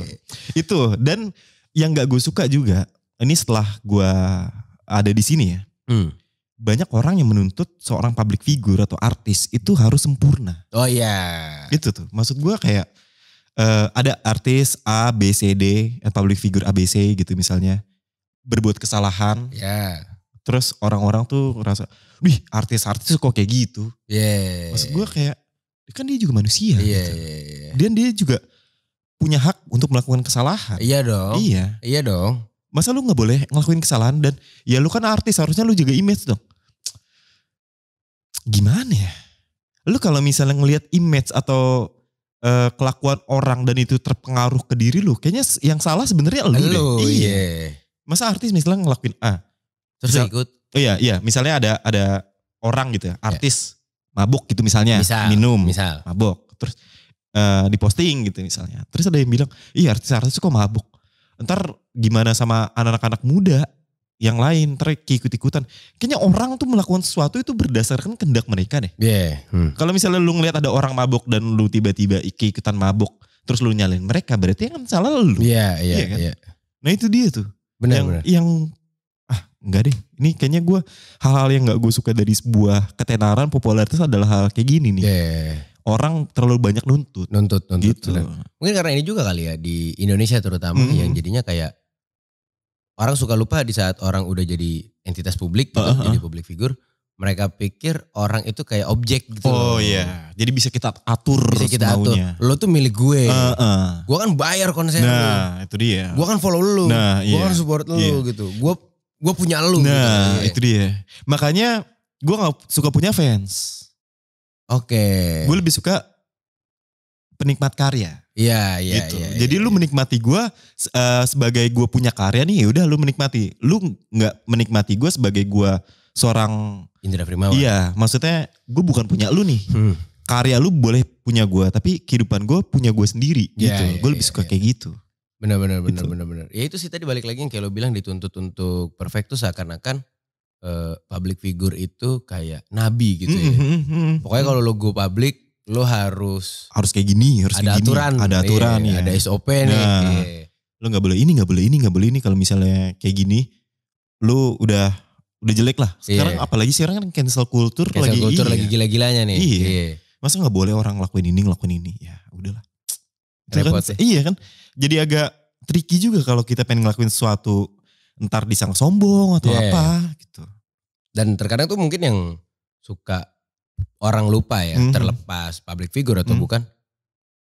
itu dan yang nggak gue suka juga ini setelah gue ada di sini ya hmm. banyak orang yang menuntut seorang public figure atau artis itu harus sempurna oh iya yeah. gitu tuh maksud gue kayak uh, ada artis A, B, C, D, eh, public figure A, B, C gitu misalnya, berbuat kesalahan. Ya. Yeah. Terus orang-orang tuh ngerasa, wih artis-artis kok kayak gitu. Iya. Yeah. Maksud gue kayak, kan dia juga manusia yeah, gitu. Yeah, yeah. Dan dia juga punya hak untuk melakukan kesalahan. Iya dong. Iya. Iya dong. Masa lu gak boleh ngelakuin kesalahan dan ya lu kan artis harusnya lu juga image dong. Gimana ya? Lu kalau misalnya ngelihat image atau uh, kelakuan orang dan itu terpengaruh ke diri lu, kayaknya yang salah sebenarnya lu. deh. iya. Yeah. Masa artis misalnya ngelakuin A. Terus Misal, ikut. Oh iya, iya. Misalnya ada ada orang gitu ya, iya. artis yeah. mabuk gitu misalnya, misal, minum, misal. mabuk. Terus uh, diposting gitu misalnya. Terus ada yang bilang, "Iya, artis-artis kok mabuk." Ntar gimana sama anak-anak muda? yang lain, trek ikut-ikutan. Kayaknya orang tuh melakukan sesuatu itu berdasarkan kendak mereka deh. Yeah. Hmm. Kalau misalnya lu ngeliat ada orang mabok dan lu tiba-tiba ikut-ikutan mabok, terus lu nyalain mereka, berarti kan salah lu. Iya, yeah, iya, iya. Kan? Yeah. Nah itu dia tuh. Benar, yang, benar. yang ah enggak deh, ini kayaknya gue hal-hal yang nggak gue suka dari sebuah ketenaran popularitas adalah hal kayak gini nih. Yeah. Iya, iya. Orang terlalu banyak nuntut. Nuntut, nuntut. Gitu. Mungkin karena ini juga kali ya di Indonesia terutama mm yang jadinya kayak orang suka lupa di saat orang udah jadi entitas publik, uh gitu, -huh. jadi publik figur, mereka pikir orang itu kayak objek gitu. Oh iya, jadi bisa kita atur Bisa kita atur. Lo tuh milik gue. Uh, uh. Gue kan bayar konser Nah, lo. itu dia. Gue kan follow lo. Nah, iya. Gue kan support lo yeah. gitu. Gue gue punya lo. Gitu nah, gitu. itu dia. Makanya gue gak suka punya fans. Oke. Okay. Gue lebih suka penikmat karya. Iya, iya, gitu. iya. Jadi ya, lu menikmati gua uh, sebagai gua punya karya nih, ya udah lu menikmati. Lu nggak menikmati gua sebagai gua seorang Indra Primawan. Iya, maksudnya gua bukan punya lu nih. Hmm. Karya lu boleh punya gua, tapi kehidupan gua punya gua sendiri ya, gitu. Ya, gue lebih iya, suka iya, kayak iya. gitu. Benar-benar, benar-benar, gitu. benar-benar. Ya itu sih tadi balik lagi yang kayak lo bilang dituntut untuk perfect tuh seakan-akan uh, public figure itu kayak nabi gitu ya. Mm-hmm, mm-hmm, mm-hmm. Pokoknya kalau lo go public lo harus harus kayak gini, harus ada kayak aturan, Ada iya, aturan, iya, ya. ada SOP nih. Nah, iya. lo nggak boleh ini, nggak boleh ini, nggak boleh ini kalau misalnya kayak gini lo udah udah jelek lah. Iya. Sekarang iya. apalagi sekarang kan cancel culture cancel lagi culture iya. lagi gila-gilanya nih. Iya. iya. Masa nggak boleh orang ngelakuin ini, ngelakuin ini. Ya, udahlah. Kan Repot kan, sih. Iya kan? Jadi agak tricky juga kalau kita pengen ngelakuin sesuatu ntar disang sombong atau yeah. apa gitu. Dan terkadang tuh mungkin yang suka orang lupa ya hmm. terlepas public figure atau hmm. bukan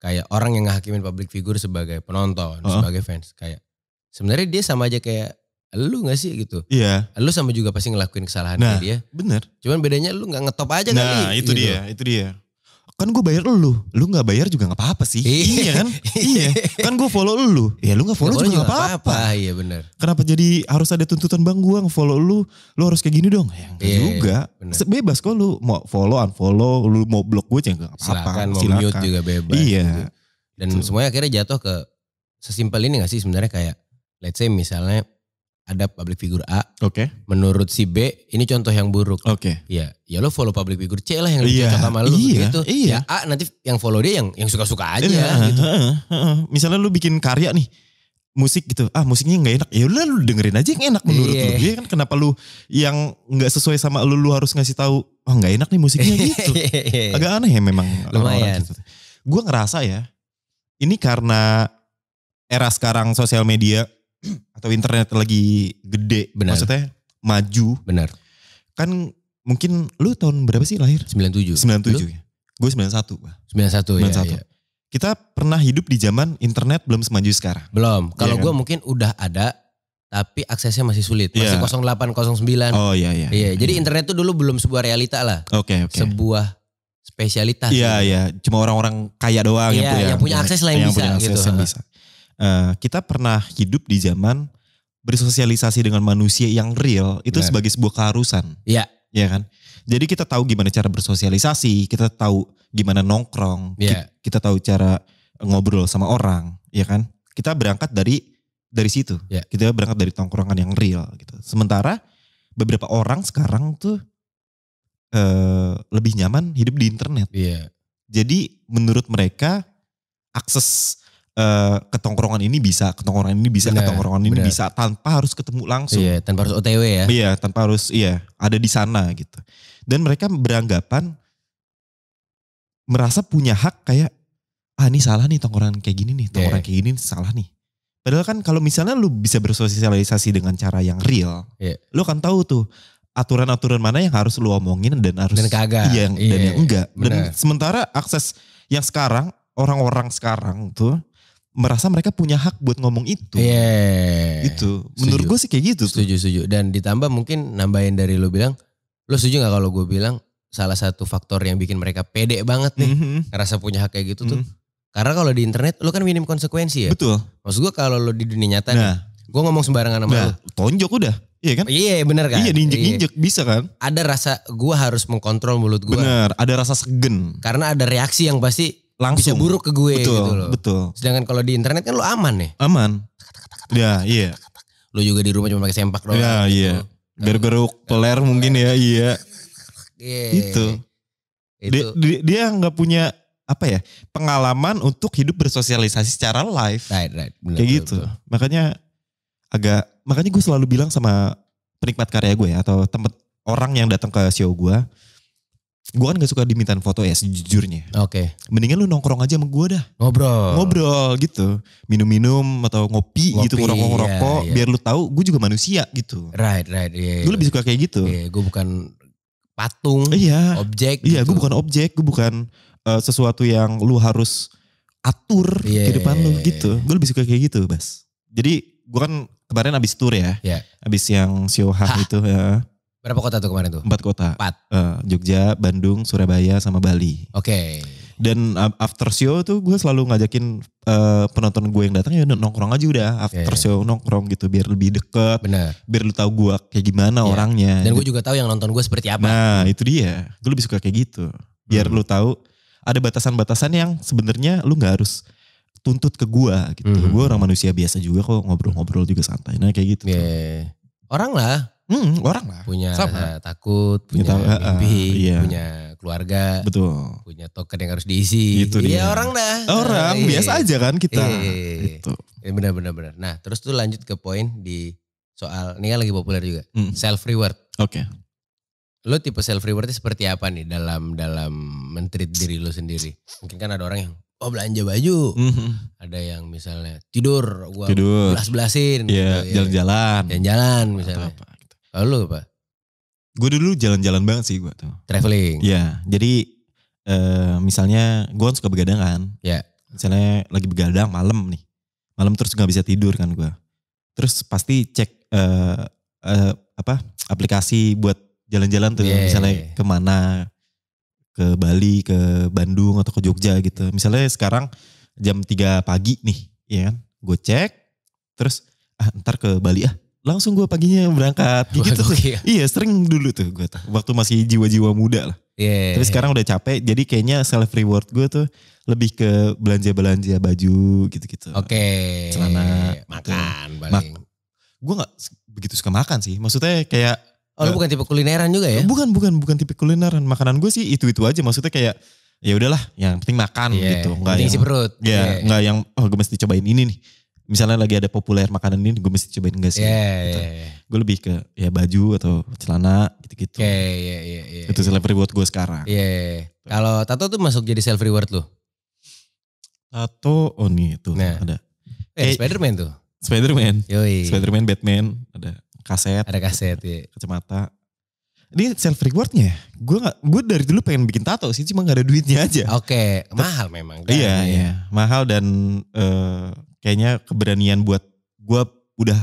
kayak orang yang ngehakimin public figure sebagai penonton uh -huh. sebagai fans kayak sebenarnya dia sama aja kayak lu gak sih gitu iya yeah. lu sama juga pasti ngelakuin kesalahan nah, dia bener cuman bedanya lu gak ngetop aja nah, kali nah itu gitu. dia itu dia kan gue bayar lu, lu nggak bayar juga nggak apa-apa sih, iya kan, iya, kan, iya. iya. kan gue follow lu, ya lu nggak follow gak juga nggak apa-apa, iya benar. Kenapa jadi harus ada tuntutan bang gue follow lu, lu harus kayak gini dong, ya enggak iya, iya, juga, bener. bebas kok lu mau follow unfollow, lu mau blok gue juga nggak apa-apa, silakan, mau mute juga bebas, iya. Gitu. Dan semuanya akhirnya jatuh ke sesimpel ini gak sih sebenarnya kayak, let's say misalnya ada public figure A. Oke. Okay. Menurut si B ini contoh yang buruk. Oke. Okay. Ya, ya lo follow public figure C lah yang yeah. Iya, cocok sama lo iya, gitu. Iya. Ya A nanti yang follow dia yang yang suka-suka aja yeah. gitu. Misalnya lo bikin karya nih musik gitu ah musiknya nggak enak ya lo dengerin aja yang enak menurut yeah. lu ya kan kenapa lo yang nggak sesuai sama lo lo harus ngasih tahu oh nggak enak nih musiknya gitu iya, agak aneh ya memang lumayan gitu. gue ngerasa ya ini karena era sekarang sosial media atau internet lagi gede Benar. maksudnya maju Benar. kan mungkin lu tahun berapa sih lahir 97 97 ya gue 91 satu 91, 91. Ya, ya kita pernah hidup di zaman internet belum semaju sekarang belum kalau ya, gue kan? mungkin udah ada tapi aksesnya masih sulit iya. masih yeah. 0809 oh iya iya iya jadi iya. internet tuh dulu belum sebuah realita lah oke okay, oke okay. sebuah spesialitas iya iya cuma orang-orang kaya doang iya, yang punya yang punya akses lah yang, yang bisa punya akses gitu yang bisa. Eh, kita pernah hidup di zaman bersosialisasi dengan manusia yang real itu Benar. sebagai sebuah keharusan. Iya. Iya kan? Jadi kita tahu gimana cara bersosialisasi, kita tahu gimana nongkrong, ya. kita, kita tahu cara ngobrol sama orang, ya kan? Kita berangkat dari dari situ. Ya. Kita berangkat dari tongkrongan yang real gitu. Sementara beberapa orang sekarang tuh uh, lebih nyaman hidup di internet. Yeah. Jadi menurut mereka akses uh, ketongkrongan ini bisa, ketongkrongan ini bisa, bener, ketongkrongan bener. ini bisa tanpa harus ketemu langsung. Iya, tanpa harus OTW ya. Iya, tanpa harus iya, ada di sana gitu. Dan mereka beranggapan merasa punya hak kayak ah ini salah nih tongkrongan kayak gini nih, tongkrongan yeah. kayak gini salah nih. Padahal kan kalau misalnya lu bisa bersosialisasi dengan cara yang real, yeah. lu kan tahu tuh aturan-aturan mana yang harus lu omongin dan harus dan kagak. Iya, dan iya, yang enggak. Bener. Dan sementara akses yang sekarang orang-orang sekarang tuh merasa mereka punya hak buat ngomong itu. Yeah. Itu. Menurut gue sih kayak gitu. Setuju, tuh. setuju. Dan ditambah mungkin nambahin dari lo bilang, lo setuju gak kalau gue bilang salah satu faktor yang bikin mereka pede banget nih, mm -hmm. ngerasa punya hak kayak gitu mm -hmm. tuh. Mhm. Karena kalau di internet lo kan minim konsekuensi ya. Betul. Maksud gue kalau lo di dunia nyata nah, nih, gue ngomong sembarangan sama nah, lo. Tonjok udah. Iya kan? Iya bener kan? Iya ninjek-ninjek iya. bisa kan? Ada rasa gue harus mengkontrol mulut gue. Bener, ada rasa segen. Karena ada reaksi yang pasti langsung bisa buruk ke gue betul, gitu loh. Betul. Sedangkan kalau di internet kan lu aman nih. Ya? Aman. Iya, iya. Lu juga di rumah cuma pakai sempak doang. Ya, iya, gitu. iya. Gergeruk peler mungkin ya, iya. Yeah. Gitu. Itu. Itu. Dia, dia nggak punya apa ya pengalaman untuk hidup bersosialisasi secara live. Right, right. Bener, kayak bener, gitu. Betul. Makanya agak makanya gue selalu bilang sama penikmat karya gue ya, atau tempat orang yang datang ke show gue, gue kan gak suka dimintain foto ya sejujurnya. Oke. Okay. Mendingan lu nongkrong aja sama gue dah. Ngobrol. Ngobrol gitu. Minum-minum atau ngopi, ngopi gitu, ngerokok-ngerokok. Iya, yeah, Biar lu tahu gue juga manusia gitu. Right, right. Yeah, gue iya. lebih suka kayak gitu. Yeah, gue bukan patung, iya, objek. Iya, gitu. gue bukan objek, gue bukan uh, sesuatu yang lu harus atur yeah, iya, depan lu gitu. Gue lebih suka kayak gitu, Bas. Jadi gue kan kemarin abis tour ya, yeah. abis yang show Siohan itu ya Berapa kota tuh kemarin tuh? Empat kota. Empat. Uh, Jogja, Bandung, Surabaya, sama Bali. Oke. Okay. Dan after show tuh gue selalu ngajakin uh, penonton gue yang datang ya nongkrong aja udah after okay. show nongkrong gitu biar lebih deket. Bener. Biar lu tahu gue kayak gimana yeah. orangnya. Dan gue gitu. juga tahu yang nonton gue seperti apa. Nah itu dia. Gue lebih suka kayak gitu. Biar hmm. lu tahu ada batasan-batasan yang sebenarnya lu nggak harus tuntut ke gue gitu. Hmm. Gue orang manusia biasa juga kok ngobrol-ngobrol juga santai. Nah kayak gitu. Yeah. Orang lah Hmm, orang lah. Punya Sama. takut, punya Kita, mimpi, uh, iya. punya keluarga. Betul. Punya token yang harus diisi. Itu iya, dia. orang dah. Orang, nah, biasa aja kan kita. Iya, iya itu. Benar, benar, benar. Nah terus tuh lanjut ke poin di soal, ini kan lagi populer juga. Hmm. Self reward. Oke. Okay. Lo tipe self rewardnya seperti apa nih dalam dalam mentreat diri lo sendiri? Mungkin kan ada orang yang oh belanja baju. Mm -hmm. Ada yang misalnya tidur, gua tidur. belas-belasin. Yeah, gitu, ya. jalan-jalan. Jalan-jalan misalnya. apa. Lalu eh, apa? Gue dulu jalan-jalan banget sih gue tuh. Traveling. Iya, jadi eh, misalnya gue kan suka begadang kan. Iya. Yeah. Misalnya lagi begadang malam nih. Malam terus nggak bisa tidur kan gue. Terus pasti cek uh, apa aplikasi buat jalan-jalan tuh yeah. Iya, misalnya iya. kemana ke Bali, ke Bandung atau ke Jogja gitu. Misalnya sekarang jam 3 pagi nih, ya kan? Gue cek, terus ah, ntar ke Bali ah, langsung gue paginya berangkat gitu Wah, tuh. Iya. iya sering dulu tuh gue tuh waktu masih jiwa-jiwa muda lah. Yeah, iya, Tapi yeah. sekarang udah capek jadi kayaknya self reward gue tuh lebih ke belanja-belanja baju gitu-gitu. Oke. Okay. Celana makan Mak gue nggak begitu suka makan sih. Maksudnya kayak Oh lu bukan tipe kulineran juga ya? Bukan, bukan, bukan tipe kulineran. Makanan gue sih itu-itu aja. Maksudnya kayak ya udahlah, yang penting makan yeah, gitu. Iya, iya, nggak yang, perut. Ya, yeah, yeah. yang oh gue mesti cobain ini nih misalnya lagi ada populer makanan ini gue mesti cobain enggak sih yeah, gitu. yeah, yeah. gue lebih ke ya baju atau celana gitu-gitu yeah, yeah, yeah, yeah, itu iya. self reward gue sekarang yeah, yeah. Iya. kalau tato tuh masuk jadi self reward lo tato oh nih tuh nah. ada eh, eh Spiderman tuh Spiderman Yoi. Spiderman Batman ada kaset ada kaset ya. kacamata ini self rewardnya ya? gue gak gue dari dulu pengen bikin tato sih cuma gak ada duitnya aja oke okay. mahal memang iya, kan? iya iya mahal dan uh, kayaknya keberanian buat gue udah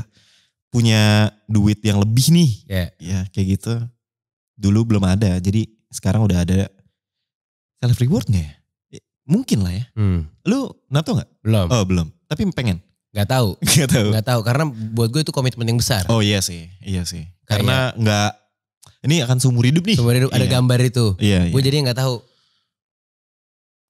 punya duit yang lebih nih. Yeah. Ya kayak gitu. Dulu belum ada, jadi sekarang udah ada self reward gak ya? ya? Mungkin lah ya. Hmm. Lu nato nggak? Belum. Oh belum. Tapi pengen. Gak tau. gak tau. Gak tau. karena buat gue itu komitmen yang besar. Oh iya sih, iya sih. karena nggak ini akan seumur hidup nih. Seumur hidup iya. ada gambar itu. Iya. iya. Gue jadi nggak tahu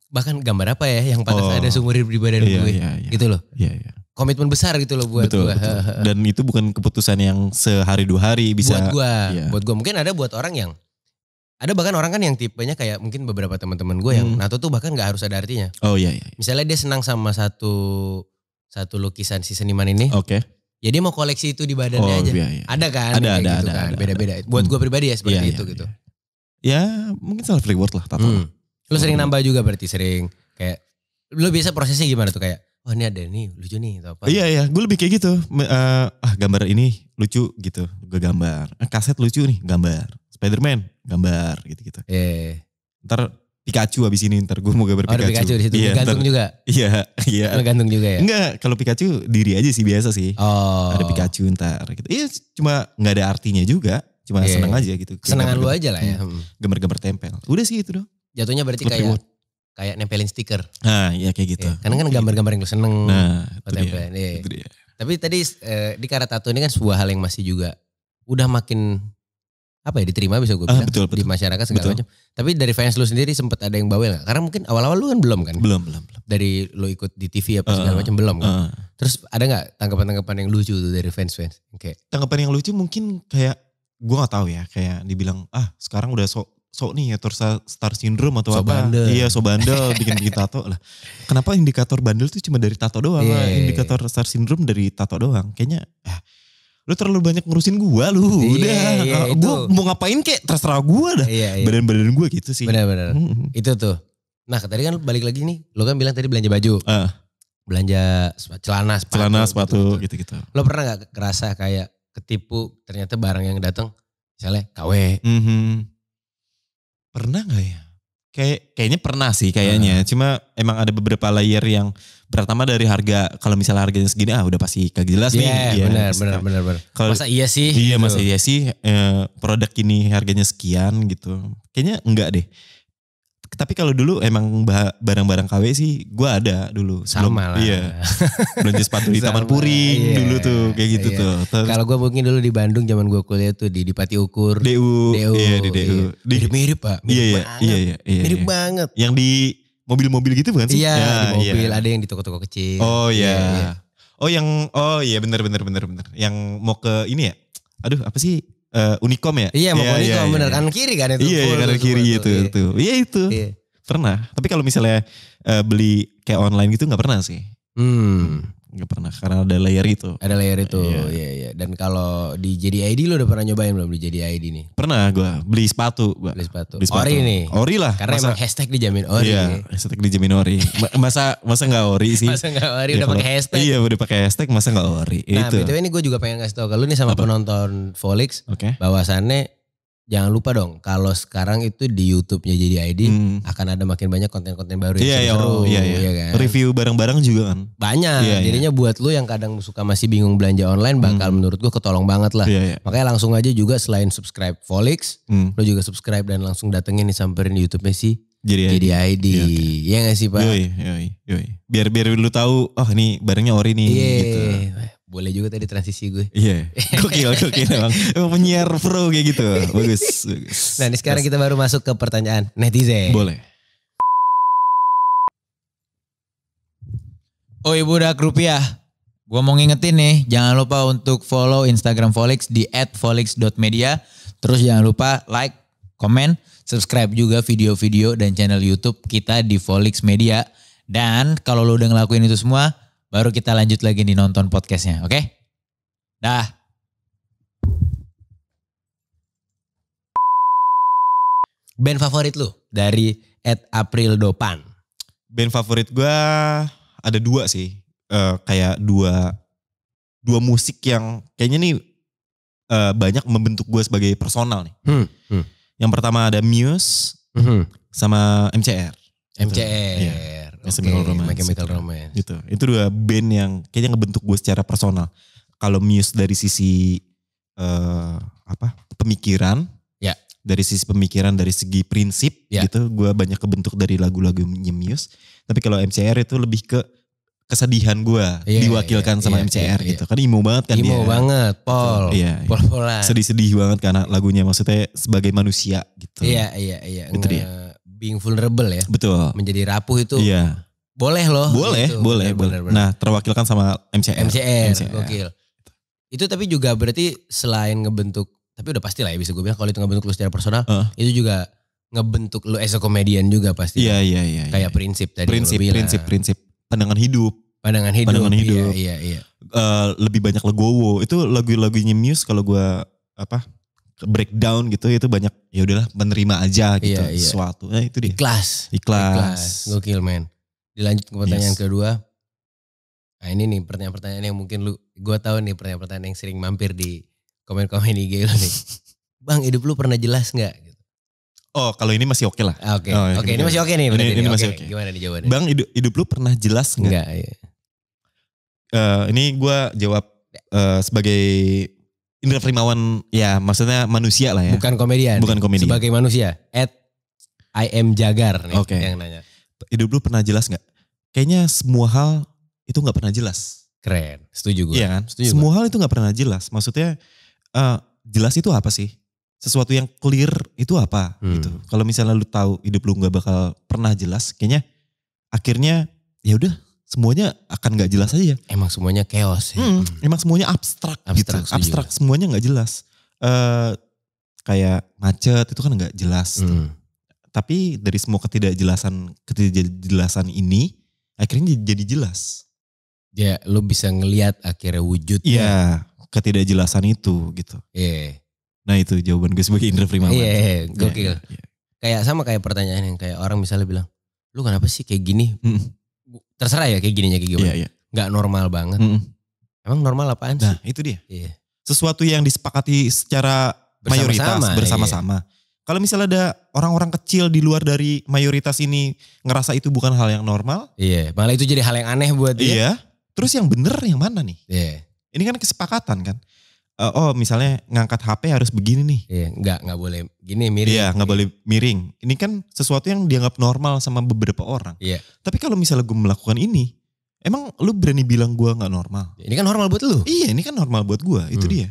bahkan gambar apa ya yang pantas oh, ada seumur hidup di badan iya, gue iya, iya, gitu loh iya, iya. komitmen besar gitu loh buat betul, gue betul. dan itu bukan keputusan yang sehari dua hari bisa buat gue iya. buat gue mungkin ada buat orang yang ada bahkan orang kan yang tipenya kayak mungkin beberapa teman-teman gue yang hmm. nato tuh bahkan nggak harus ada artinya oh iya, iya, iya misalnya dia senang sama satu satu lukisan si seniman ini oke okay. ya dia mau koleksi itu di badannya oh, aja iya, iya. ada kan ada ada, gitu ada, kan. ada beda-beda buat hmm. gue pribadi ya seperti iya, iya itu iya, gitu iya. ya mungkin self reward lah tato hmm. Lu sering nambah juga berarti sering kayak lu biasa prosesnya gimana tuh kayak oh, ini ada nih lucu nih atau apa? Iya iya, gue lebih kayak gitu. Uh, ah gambar ini lucu gitu, gue gambar. Ah, kaset lucu nih, gambar. Spiderman, gambar gitu-gitu. Eh Ntar Pikachu abis ini ntar gue mau gambar oh, Pikachu. Pikachu di situ iya, gantung juga. Iya, iya. gantung juga ya? Enggak, kalau Pikachu diri aja sih biasa sih. Oh. Ada Pikachu ntar gitu. Iya, cuma nggak ada artinya juga, cuma yeah. seneng aja gitu. Senengan lu aja lah ya. Gambar-gambar hmm. tempel. Udah sih itu dong jatuhnya berarti lebih kayak kayak nempelin stiker. Nah, iya kayak gitu. Ya, karena kan gambar-gambar yang lu seneng. Nah, itu dia, ya. itu dia. Tapi tadi eh, di karat tato ini kan sebuah hal yang masih juga udah makin apa ya diterima bisa gue ah, bilang ah, betul, betul. di masyarakat segala betul. macam. Tapi dari fans lu sendiri sempat ada yang bawel gak? Karena mungkin awal-awal lu kan belum kan? Belum, belum. belum. Dari lu ikut di TV apa segala uh, macam belum kan? Uh. Terus ada gak tanggapan-tanggapan yang lucu tuh dari fans-fans? Oke. Okay. Tanggapan yang lucu mungkin kayak gue gak tahu ya kayak dibilang ah sekarang udah so so nih ya star syndrome atau so apa bandel. iya so bandel bikin bikin tato lah kenapa indikator bandel tuh cuma dari tato doang yeah. lah. Iya, indikator iya. star syndrome dari tato doang kayaknya lo ah, lu terlalu banyak ngurusin gua lu yeah, udah yeah, iya, uh, gua mau ngapain kek terserah gua dah yeah, yeah. badan badan gua gitu sih benar benar hmm. itu tuh nah tadi kan balik lagi nih lo kan bilang tadi belanja baju uh. belanja celana sepatu celana sepatu gitu gitu, gitu. lo pernah nggak kerasa kayak ketipu ternyata barang yang datang misalnya KW mm -hmm pernah nggak ya? Kayak kayaknya pernah sih kayaknya. Hmm. Cuma emang ada beberapa layer yang pertama dari harga kalau misalnya harganya segini ah udah pasti kagak jelas yeah, nih. Iya, iya benar benar kan. benar benar. Kalau masa iya sih? Iya gitu. masa iya sih eh, produk ini harganya sekian gitu. Kayaknya enggak deh tapi kalau dulu emang barang-barang KW sih gue ada dulu sebelum Sama lah. iya belanja sepatu di Taman Puring iya. dulu tuh kayak gitu iya. tuh kalau gue mungkin dulu di Bandung zaman gue kuliah tuh di Dipati Ukur DU, DU iya di DU iya. mirip-mirip pak mirip iya, iya, banget iya, iya, iya, mirip iya. banget yang di mobil-mobil gitu bukan sih iya ya, di iya. mobil iya. ada yang di toko-toko kecil oh iya. iya, iya. oh yang oh iya bener bener bener bener yang mau ke ini ya aduh apa sih uh, Unicom ya? Iya, mau ya, Unicom ya, bener. Ya. kan kiri kan itu. Iya, iya full, kan kiri itu. Itu, itu. Iya, itu. Iya. Pernah. Tapi kalau misalnya uh, beli kayak online gitu nggak pernah sih. Hmm. Gak pernah karena ada layer itu. Ada layer itu. Iya iya. yeah. Dan kalau di jadi id lu udah pernah nyobain belum di id nih? Pernah gue beli sepatu, gua. Beli sepatu. Beli sepatu. Ori nih. Ori lah. Karena masa, emang hashtag dijamin ori. Iya, hashtag dijamin ori. masa masa nggak ori sih? Masa nggak ori ya, udah iya, pakai hashtag. Iya, udah pakai hashtag masa nggak ori. Nah, itu. BTW ini gue juga pengen ngasih tau ke lu nih sama Apa? penonton folix Oke. Okay. Bahwasannya jangan lupa dong kalau sekarang itu di YouTube-nya jadi ID hmm. akan ada makin banyak konten-konten baru yeah, yang iya, iya. seru, oh, yeah, yeah. ya kan? Review barang-barang juga kan. Banyak. Yeah, iya. jadinya yeah. buat lu yang kadang suka masih bingung belanja online bakal hmm. menurut gua ketolong banget lah. Yeah, yeah. Makanya langsung aja juga selain subscribe Folix hmm. lu juga subscribe dan langsung datengin nih samperin YouTube-nya sih. Jadi, ID. Ya, okay. ya gak sih, Pak? Yoi, yoi, yoi. Biar biar lu tahu oh nih barangnya ori nih yeah. gitu. Boleh juga tadi transisi gue. Iya. Yeah. Gokil, gokil emang. Emang penyiar pro kayak gitu. Bagus, bagus. Nah, ini sekarang kita baru masuk ke pertanyaan netizen. Boleh. Oh ibu dak rupiah. Gue mau ngingetin nih, jangan lupa untuk follow Instagram Folix di @folix.media. Terus jangan lupa like, komen, subscribe juga video-video dan channel YouTube kita di Folix Media. Dan kalau lo udah ngelakuin itu semua, baru kita lanjut lagi nih nonton podcastnya, oke? Okay? Dah. Band favorit lu dari Ed April Dopan? Band favorit gue ada dua sih, uh, kayak dua dua musik yang kayaknya nih uh, banyak membentuk gue sebagai personal nih. Hmm, hmm. Yang pertama ada Muse hmm. sama MCR. MCR. Yeah. My Chemical okay, Romance. My Chemical gitu. Romance. Gitu. Itu dua band yang kayaknya ngebentuk gue secara personal. Kalau Muse dari sisi uh, apa pemikiran, Yeah. dari sisi pemikiran, dari segi prinsip Yeah. gitu, gue banyak kebentuk dari lagu lagu Muse. Tapi kalau MCR itu lebih ke kesedihan gue yeah, diwakilkan yeah, sama yeah, MCR yeah, iya. gitu. Kan imo banget kan imo dia. banget, Paul. Iya, iya. pol Sedih-sedih banget karena lagunya maksudnya sebagai manusia gitu. Iya, iya, iya. Itu being vulnerable ya. Betul. Menjadi rapuh itu. Iya. Boleh loh. Boleh, gitu. boleh, bener, boleh. Bener. Nah, terwakilkan sama MCR. MCR, MCR. gokil. Itu tapi juga berarti selain ngebentuk, tapi udah pasti lah ya bisa gue bilang kalau itu ngebentuk lu secara personal, uh. itu juga ngebentuk lu as a comedian juga pasti. Iya, iya, iya. iya. Kayak iya. prinsip tadi prinsip, prinsip, prinsip. Pandangan hidup. Pandangan hidup. Pandangan iya, hidup. Iya, iya, iya. Uh, lebih banyak legowo. Itu lagu-lagunya Muse kalau gue apa breakdown gitu itu banyak ya udahlah menerima aja gitu iya, iya. sesuatu nah itu dia ikhlas ikhlas, gokil men dilanjut ke pertanyaan yes. kedua nah ini nih pertanyaan-pertanyaan yang mungkin lu gue tahu nih pertanyaan-pertanyaan yang sering mampir di komen-komen IG lu nih bang hidup lu pernah jelas nggak oh kalau ini masih oke okay lah ah, oke okay. oh, oke okay, ini masih oke okay nih ini, ini, ini masih oke okay. okay. gimana nih jawabannya bang hidup, hidup lu pernah jelas nggak Enggak, iya. uh, ini gue jawab uh, sebagai Indra Primawan ya maksudnya manusia lah ya. Bukan komedian. Bukan komedian. Sebagai manusia. At I am Jagar nih okay. yang nanya. Hidup lu pernah jelas nggak? Kayaknya semua hal itu nggak pernah jelas. Keren. Setuju gue. Iya kan? Setuju semua gue. hal itu nggak pernah jelas. Maksudnya uh, jelas itu apa sih? Sesuatu yang clear itu apa hmm. gitu. Kalau misalnya lu tahu hidup lu nggak bakal pernah jelas, kayaknya akhirnya ya udah semuanya akan nggak jelas aja. Emang semuanya chaos ya. Hmm, Emang semuanya abstrak, abstrak gitu. Abstrak iya. semuanya nggak jelas. Uh, kayak macet itu kan nggak jelas. Hmm. Tapi dari semua ketidakjelasan ketidakjelasan ini akhirnya jadi jelas. Ya, lu bisa ngelihat akhirnya wujudnya. Iya, ketidakjelasan itu gitu. Iya. Yeah. Nah itu jawaban gue sebagai Indra Primawan. Iya, yeah, yeah, iya, gokil. Yeah, yeah. Kayak sama kayak pertanyaan yang kayak orang misalnya bilang, lu kenapa sih kayak gini? Mm terserah ya kayak gininya kayak gimana. Iya, iya. Gak normal banget. Mm Emang normal apaan sih? Nah itu dia. Iya. Sesuatu yang disepakati secara bersama mayoritas iya. bersama-sama. Iya. Kalau misalnya ada orang-orang kecil di luar dari mayoritas ini ngerasa itu bukan hal yang normal. Iya, malah itu jadi hal yang aneh buat dia. Iya. Terus yang bener yang mana nih? Iya. Ini kan kesepakatan kan uh, oh misalnya ngangkat HP harus begini nih. Iya, enggak, enggak boleh gini miring. Iya, enggak boleh miring. Ini kan sesuatu yang dianggap normal sama beberapa orang. Iya. Tapi kalau misalnya gue melakukan ini, emang lu berani bilang gue enggak normal? Ya, ini kan normal buat lu. Iya, ini kan normal buat gue. Itu hmm. dia.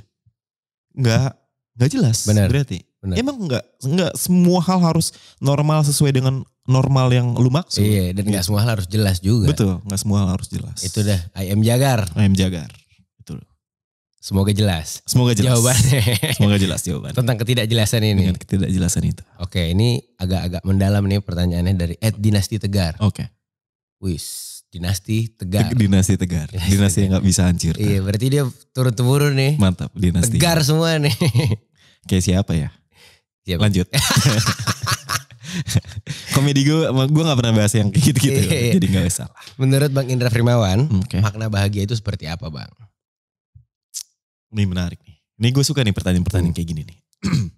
Enggak, enggak jelas. Bener. Berarti. Bener. Emang enggak, enggak semua hal harus normal sesuai dengan normal yang lu maksud. Iya, dan nggak semua hal harus jelas juga. Betul, enggak semua hal harus jelas. Itu dah, am jagar. am jagar. Semoga jelas. Semoga jelas. Jawabannya. Semoga jelas jawaban. Tentang ketidakjelasan ini. Dengan ketidakjelasan itu. Oke, ini agak-agak mendalam nih pertanyaannya dari Ed Dinasti Tegar. Oke. Wis, Dinasti Tegar. Dinasti Tegar. Dinasti, dinasti yang nggak bisa hancur. Iya, berarti dia turun temurun nih. Mantap, dinasti. Tegar semua nih. Kayak siapa ya? Siapa? Lanjut. Komedi gue, gue gak pernah bahas yang kayak gitu-gitu. Iya, iya. Jadi gak salah. Menurut Bang Indra Firmawan, okay. makna bahagia itu seperti apa Bang? Ini menarik nih. Ini gue suka nih pertanyaan-pertanyaan kayak gini nih.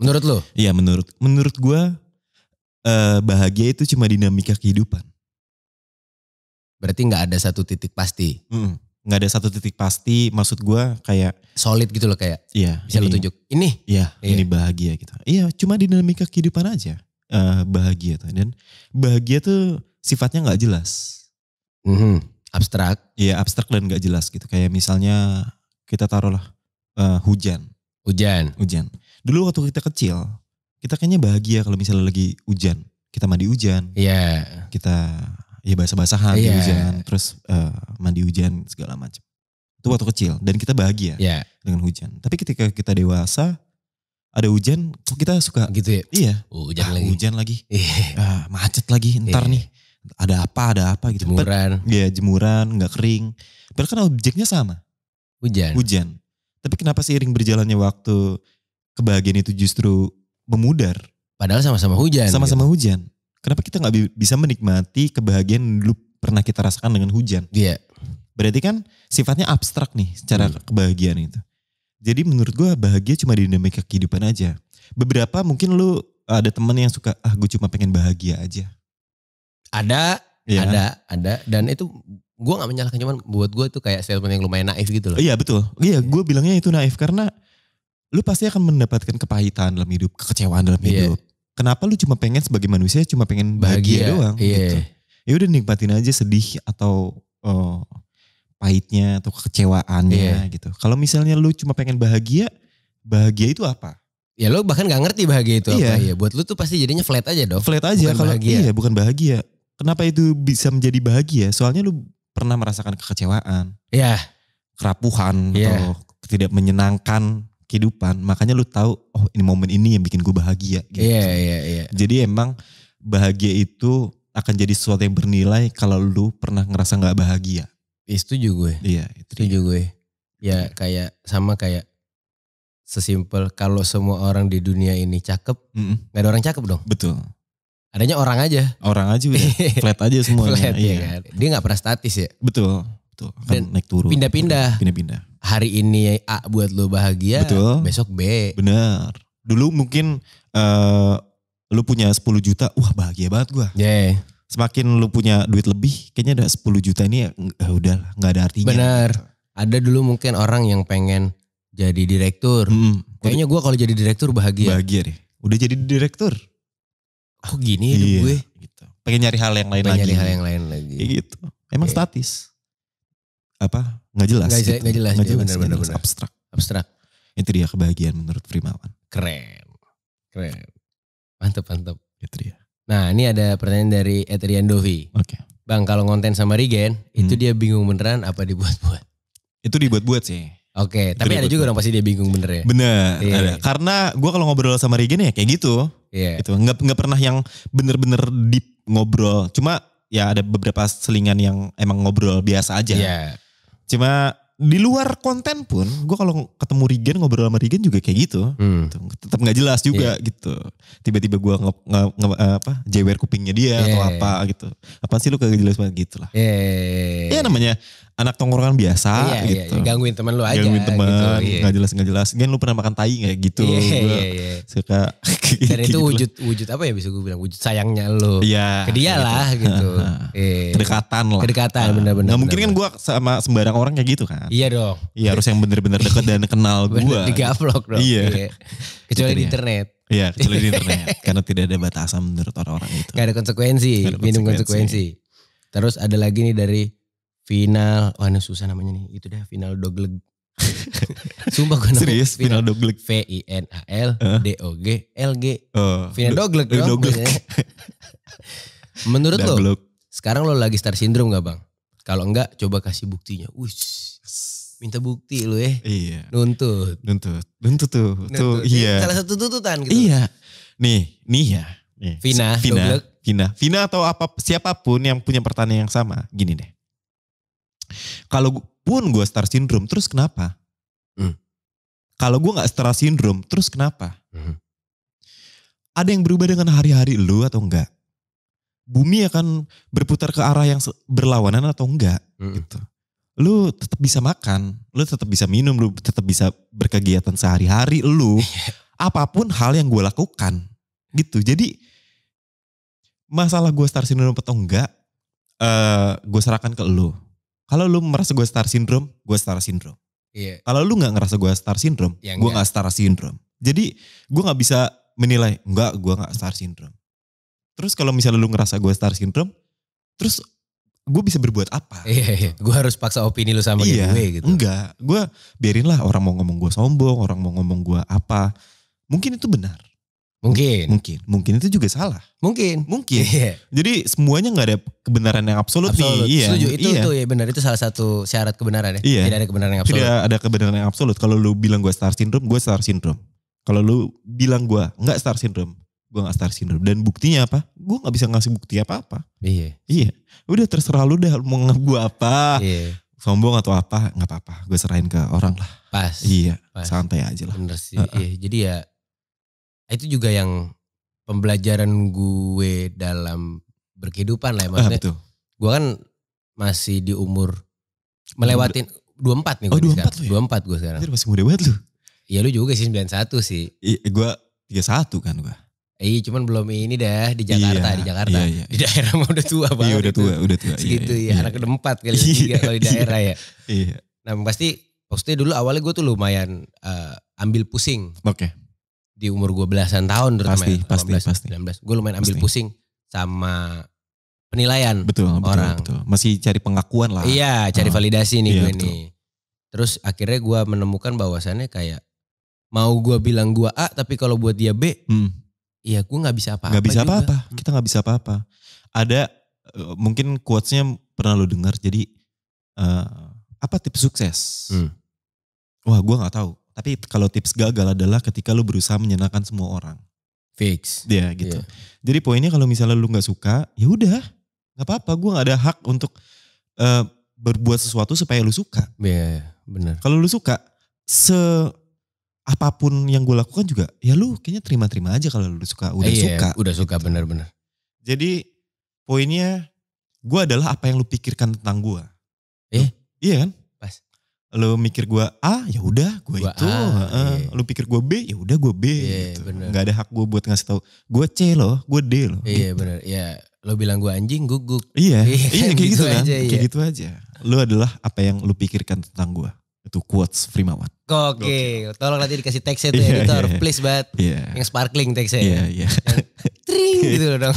menurut lo? Iya menurut menurut gue uh, bahagia itu cuma dinamika kehidupan. Berarti nggak ada satu titik pasti. Mm, gak ada satu titik pasti maksud gue kayak solid gitu loh kayak iya bisa ini, lo tunjuk ini iya, iya ini bahagia gitu iya cuma dinamika kehidupan aja uh, bahagia tuh dan bahagia tuh sifatnya gak jelas mm -hmm. abstrak iya abstrak dan gak jelas gitu kayak misalnya kita taruhlah uh, hujan. Hujan. Hujan. Dulu waktu kita kecil, kita kayaknya bahagia kalau misalnya lagi hujan. Kita mandi hujan. Iya. Yeah. Kita ya basah-basahan yeah. di iya. hujan, terus uh, mandi hujan segala macam. Itu waktu kecil dan kita bahagia yeah. dengan hujan. Tapi ketika kita dewasa ada hujan, kok kita suka gitu ya. Iya. Oh, hujan ah, lagi. Hujan lagi. Yeah. Ah, macet lagi ntar yeah. nih. Ada apa, ada apa gitu. Jemuran. Iya, jemuran, nggak kering. Padahal kan objeknya sama. Hujan. Hujan. Tapi kenapa seiring berjalannya waktu kebahagiaan itu justru memudar? Padahal sama-sama hujan. Sama-sama gitu. hujan. Kenapa kita nggak bisa menikmati kebahagiaan dulu pernah kita rasakan dengan hujan? Iya. Yeah. Berarti kan sifatnya abstrak nih secara hmm. kebahagiaan itu. Jadi menurut gue bahagia cuma di dinamika kehidupan aja. Beberapa mungkin lu ada temen yang suka ah gue cuma pengen bahagia aja. Ada, ya. ada, ada dan itu gue gak menyalahkan cuman buat gue tuh kayak statement yang lumayan naif gitu loh. Iya betul. Iya, iya. gue bilangnya itu naif karena lu pasti akan mendapatkan kepahitan dalam hidup, kekecewaan dalam iya. hidup. Kenapa lu cuma pengen sebagai manusia cuma pengen bahagia, bahagia doang? Iya. Gitu. Ya udah nikmatin aja sedih atau oh, pahitnya atau kekecewaannya yeah. gitu. Kalau misalnya lu cuma pengen bahagia, bahagia itu apa? Ya lu bahkan gak ngerti bahagia itu iya. apa ya. Buat lu tuh pasti jadinya flat aja dong. Flat aja kalau iya bukan bahagia. Kenapa itu bisa menjadi bahagia? Soalnya lu pernah merasakan kekecewaan, ya, yeah. kerapuhan yeah. atau tidak menyenangkan kehidupan, makanya lu tahu oh ini momen ini yang bikin gue bahagia gitu. Iya, iya, iya. Jadi emang bahagia itu akan jadi sesuatu yang bernilai kalau lu pernah ngerasa nggak bahagia. Itu juga gue. Iya, itu setuju ya. gue. Ya iya. kayak sama kayak sesimpel kalau semua orang di dunia ini cakep, mm -mm. gak ada orang cakep dong. Betul adanya orang aja orang aja udah flat aja semua flat, ya iya. ya dia nggak pernah statis ya betul betul akan naik turun pindah-pindah pindah-pindah hari ini A buat lo bahagia betul besok B benar dulu mungkin uh, lu punya 10 juta wah bahagia banget gua yeah. semakin lo punya duit lebih kayaknya ada 10 juta ini ya, ya udah nggak ada artinya benar ada dulu mungkin orang yang pengen jadi direktur hmm, kayaknya gua kalau jadi direktur bahagia bahagia deh udah jadi direktur kok gini ya iya. gue gitu. pengen nyari hal yang lain pengen lagi nyari hal yang lain lagi ya gitu emang okay. Iya. statis apa nggak jelas nggak gitu. Gak jelas nggak gitu. jelas, bener, bener, jelas. abstrak abstrak itu dia kebahagiaan menurut Primawan keren keren mantep mantep itu dia nah ini ada pertanyaan dari Etrian Dovi oke okay. bang kalau ngonten sama Rigen hmm. itu dia bingung beneran apa dibuat-buat itu dibuat-buat sih Oke, okay, tapi ada juga dong pasti dia bingung bener ya. Bener, yeah. ada. Karena gue kalau ngobrol sama Regen ya kayak gitu yeah. gitu nggak nggak pernah yang bener-bener deep ngobrol cuma ya ada beberapa selingan yang emang ngobrol biasa aja yeah. cuma di luar konten pun gue kalau ketemu Regen ngobrol sama Regen juga kayak gitu hmm. Gitu. tetap nggak jelas juga yeah. gitu tiba-tiba gue nge, nge, nge, apa jewer kupingnya dia yeah. atau iya. apa gitu apa sih lu kagak jelas banget gitu lah iya, iya, ya yeah. namanya anak tongkrongan biasa iya, iya, iya. gitu. Iya, gangguin teman lu aja. Gangguin teman, gitu, iya. gak jelas gak jelas. Gen lu pernah makan tai gak gitu. Iya, iya, iya. Suka Dan itu gitu wujud lah. wujud apa ya bisa gue bilang wujud sayangnya lu. Iya. Ke dia gitu. lah gitu. Nah, iya. Kedekatan lah. Kedekatan nah, bener benar Nah, mungkin bener, kan gue sama sembarang orang kayak gitu kan. Iya dong. Iya harus yang bener-bener deket dan kenal gue. Bener gaplok dong. Iya. iya. Kecuali di internet. Iya kecuali di internet. Karena tidak ada batasan menurut orang-orang itu. Gak ada konsekuensi. Minum konsekuensi. Terus ada lagi nih dari Final, wah oh, ini susah namanya nih. Itu dah final dogleg. Sumpah gue nama. Serius? Final, final dogleg. V I N A L D O G L G. uh, final dogleg dong. Dogleg. Menurut lo, sekarang lo lagi star syndrome gak bang? Kalau enggak, coba kasih buktinya. Wih, minta bukti lo ya. Iya. Nuntut. Nuntut. Nuntut tuh. Nuntut. tuh ya. iya. Salah satu tuntutan gitu. Iya. Nih, nih ya. Nih. Vina, Vina, Vina, Vina atau apa siapapun yang punya pertanyaan yang sama, gini deh. Kalau pun gue star syndrome, terus kenapa? Hmm. Kalau gue nggak star syndrome, terus kenapa? Hmm. Ada yang berubah dengan hari-hari lu atau enggak? Bumi akan berputar ke arah yang berlawanan atau enggak? Hmm. Gitu. Lu tetap bisa makan, lu tetap bisa minum, lu tetap bisa berkegiatan sehari-hari, lu iya. apapun hal yang gue lakukan gitu. Jadi masalah gue star syndrome atau enggak, uh, eh, gue serahkan ke lu. Kalau lu merasa gue star syndrome, gue star syndrome. Iya. Kalau lu nggak ngerasa gue star syndrome, ya, gue nggak star syndrome. Jadi gue nggak bisa menilai, enggak gue nggak star syndrome. Terus kalau misalnya lu ngerasa gue star syndrome, terus gue bisa berbuat apa? Iya, iya. Gitu. gue harus paksa opini lu sama iya, gue gitu. Enggak, gue biarinlah orang mau ngomong gue sombong, orang mau ngomong gue apa. Mungkin itu benar. Mungkin. Mungkin. Mungkin itu juga salah. Mungkin. Mungkin. Yeah. Jadi semuanya nggak ada kebenaran yang absolut, absolut. nih. Iya. Setuju. Itu iya. tuh ya benar itu salah satu syarat kebenaran ya. Iya. Tidak ada kebenaran yang absolut. Tidak ada kebenaran yang absolut. Kalau lu bilang gue star syndrome, gue star syndrome. Kalau lu bilang gue nggak star syndrome, gue gak star syndrome. Dan buktinya apa? Gue gak bisa ngasih bukti apa-apa. Iya. Iya. Udah terserah lu deh mau gue apa. Iya sombong atau apa nggak apa-apa gue serahin ke orang lah pas iya pas. santai aja lah bener sih uh -uh. Iya, jadi ya Nah, itu juga yang pembelajaran gue dalam berkehidupan lah ya ah, maksudnya. Ah, gue kan masih di umur melewatin empat nih gue oh, 24 sekarang. Ya? 24 gue sekarang. Jadi masih muda banget lu. Iya lu juga sih satu sih. Iya gue satu kan gue. Iya, cuman belum ini dah di Jakarta, iya, di Jakarta. Iya, iya. Di daerah mah udah tua iya, banget. Iya, udah tua, udah tua. Iya, Segitu ya, iya, iya. ya, anak keempat kali iya, tiga kalau di iya, daerah iya, ya. Iya. Nah, pasti pasti dulu awalnya gue tuh lumayan uh, ambil pusing. Oke. Okay di umur gue belasan tahun pasti, pasti, pasti. Gue lumayan ambil pasti. pusing sama penilaian betul, orang. Betul, betul. Masih cari pengakuan lah. Iya, cari uh, validasi nih iya, gue betul. nih. Terus akhirnya gue menemukan bahwasannya kayak mau gue bilang gue A tapi kalau buat dia B, iya hmm. gue nggak bisa apa-apa. Gak bisa apa-apa. Kita nggak bisa apa-apa. Ada eh, mungkin quotesnya pernah lo dengar. Jadi uh, apa tips sukses? Hmm. Wah gue nggak tahu. Tapi kalau tips gagal adalah ketika lu berusaha menyenangkan semua orang. Fix. Iya gitu. Yeah. Jadi poinnya kalau misalnya lu nggak suka, ya udah, nggak apa-apa. Gue nggak ada hak untuk uh, berbuat sesuatu supaya lu suka. Iya, yeah, benar. Kalau lu suka, se apapun yang gue lakukan juga, ya lu kayaknya terima-terima aja kalau lu suka. Udah yeah, iya, suka. udah suka gitu. benar-benar. Jadi poinnya, gue adalah apa yang lu pikirkan tentang gue. Eh? Iya kan? lu mikir gue A ya udah gue itu A, uh, iya. lu pikir gue B ya udah gue B iya, gitu. bener. nggak ada hak gue buat ngasih tau gue C loh gue D loh iya gitu. benar ya lo bilang gue anjing guguk iya iya, iya kayak gitu, gitu kan aja, iya. kayak iya. gitu aja lu adalah apa yang lu pikirkan tentang gue itu quotes Frimawan Oke, okay. tolong nanti dikasih teksnya tuh yeah, editor, yeah, yeah. please banget. Yeah. Yang sparkling teksnya. yeah, yeah, yang iya. Tring gitu loh dong.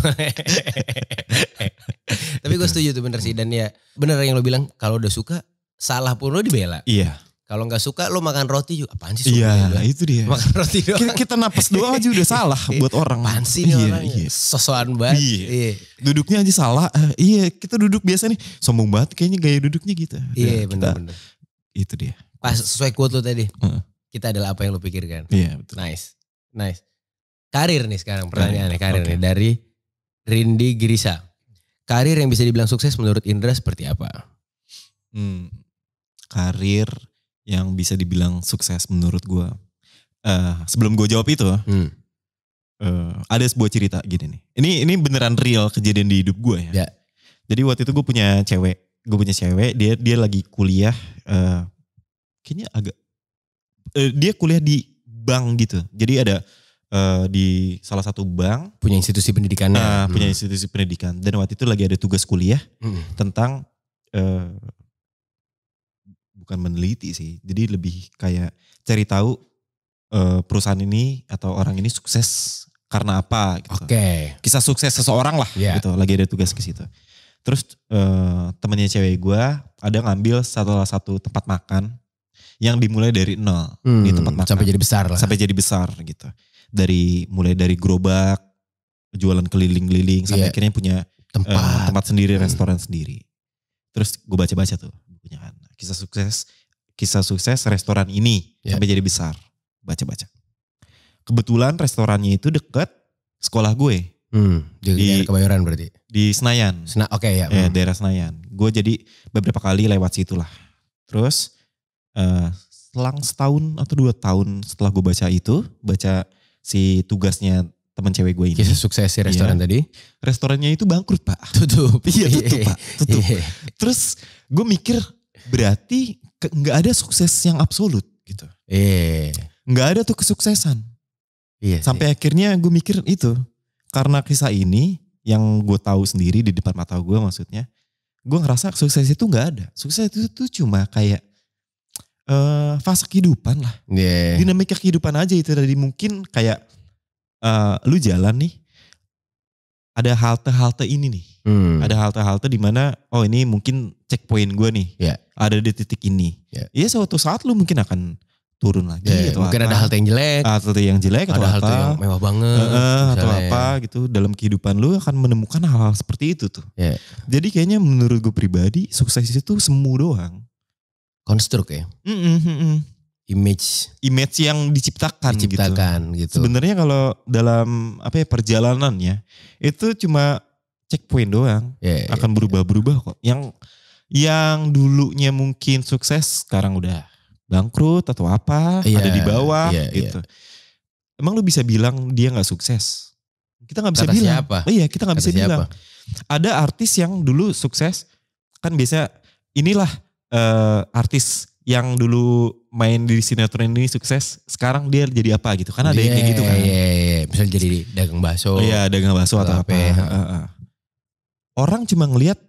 Tapi gue setuju tuh bener sih dan ya bener yang lo bilang kalau udah suka salah pun lo dibela. Iya. Kalau nggak suka lo makan roti juga apaan sih? Iya ya, itu dia. Makan roti doang. Kita, kita napas doang aja udah salah iya. buat orang. Apaan sih iya, orang? Iya. Sosokan banget. Iya. iya. Duduknya aja salah. Uh, iya kita duduk biasa nih. Sombong banget kayaknya gaya duduknya gitu. Iya benar-benar. Itu dia. Pas sesuai quote lo tadi. Uh. Kita adalah apa yang lo pikirkan. Iya betul. Nice. Nice. Karir nih sekarang pertanyaannya karir okay. nih dari Rindi Girisa. Karir yang bisa dibilang sukses menurut Indra seperti apa? Hmm karir yang bisa dibilang sukses menurut gue. Uh, sebelum gue jawab itu, hmm. uh, ada sebuah cerita gini nih. Ini ini beneran real kejadian di hidup gue ya. Yeah. Jadi waktu itu gue punya cewek, gue punya cewek. Dia dia lagi kuliah, uh, kayaknya agak uh, dia kuliah di bank gitu. Jadi ada uh, di salah satu bank punya institusi pendidikan uh, nah, hmm. punya institusi pendidikan dan waktu itu lagi ada tugas kuliah hmm. tentang uh, bukan meneliti sih. Jadi lebih kayak cari tahu uh, perusahaan ini atau orang ini sukses karena apa gitu. Oke. Okay. Kisah sukses seseorang lah yeah. gitu. Lagi ada tugas ke situ. Terus uh, temennya cewek gue ada ngambil salah satu tempat makan yang dimulai dari nol hmm, di tempat makan. Sampai jadi besar lah. Sampai jadi besar gitu. Dari mulai dari gerobak, jualan keliling-keliling sampai yeah. akhirnya punya eh, tempat uh, tempat sendiri, hmm. restoran sendiri. Terus gue baca-baca tuh bukunya kan kisah sukses kisah sukses restoran ini yeah. sampai jadi besar. Baca-baca. Kebetulan restorannya itu dekat sekolah gue. Hmm, jadi di Kebayoran berarti. Di Senayan. Sena, oke okay, ya. Yeah. hmm. daerah Senayan. Gue jadi beberapa kali lewat situ lah. Terus uh, selang setahun atau dua tahun setelah gue baca itu, baca si tugasnya teman cewek gue ini. Kisah sukses si restoran yeah. tadi. Restorannya itu bangkrut pak. Tutup. Iya tutup pak. Tutup. Terus gue mikir Berarti nggak ada sukses yang absolut gitu. Iya. Nggak ada tuh kesuksesan. Iya. Sampai iya. akhirnya gue mikir itu karena kisah ini yang gue tahu sendiri di depan mata gue maksudnya, gue ngerasa sukses itu nggak ada. Sukses itu tuh cuma kayak uh, fase kehidupan lah. Yeah. Dinamika kehidupan aja itu tadi mungkin kayak uh, lu jalan nih ada halte-halte ini nih. Hmm. Ada halte-halte di mana oh ini mungkin checkpoint gue nih. Yeah. Ada di titik ini. Iya, Ya suatu saat lu mungkin akan turun lagi yeah, atau mungkin apa. ada halte yang jelek. Halte yang jelek atau ada halte apa. yang mewah banget. E -e, atau apa gitu dalam kehidupan lu akan menemukan hal-hal seperti itu tuh. Yeah. Jadi kayaknya menurut gue pribadi sukses itu semu doang. Konstruk ya. Mm -mm, mm -mm image image yang diciptakan, gitu. diciptakan gitu. gitu. Sebenarnya kalau dalam apa ya perjalanan ya itu cuma checkpoint doang yeah, iya, akan iya. berubah-berubah yeah. kok. Yang yang dulunya mungkin sukses sekarang udah bangkrut atau apa yeah, ada di bawah yeah, iya. gitu. Yeah. Emang lu bisa bilang dia nggak sukses? Kita nggak bisa Kata bilang. Siapa? Oh, iya kita nggak bisa siapa? bilang. Ada artis yang dulu sukses kan biasa inilah uh, artis yang dulu main di sinetron ini sukses, sekarang dia jadi apa gitu. Karena ada yang kayak gitu iya, kan. Iya, yeah, iya. Misalnya jadi dagang bakso. Oh iya, dagang bakso atau, atau apa. Ya. Uh, uh. Orang cuma ngelihat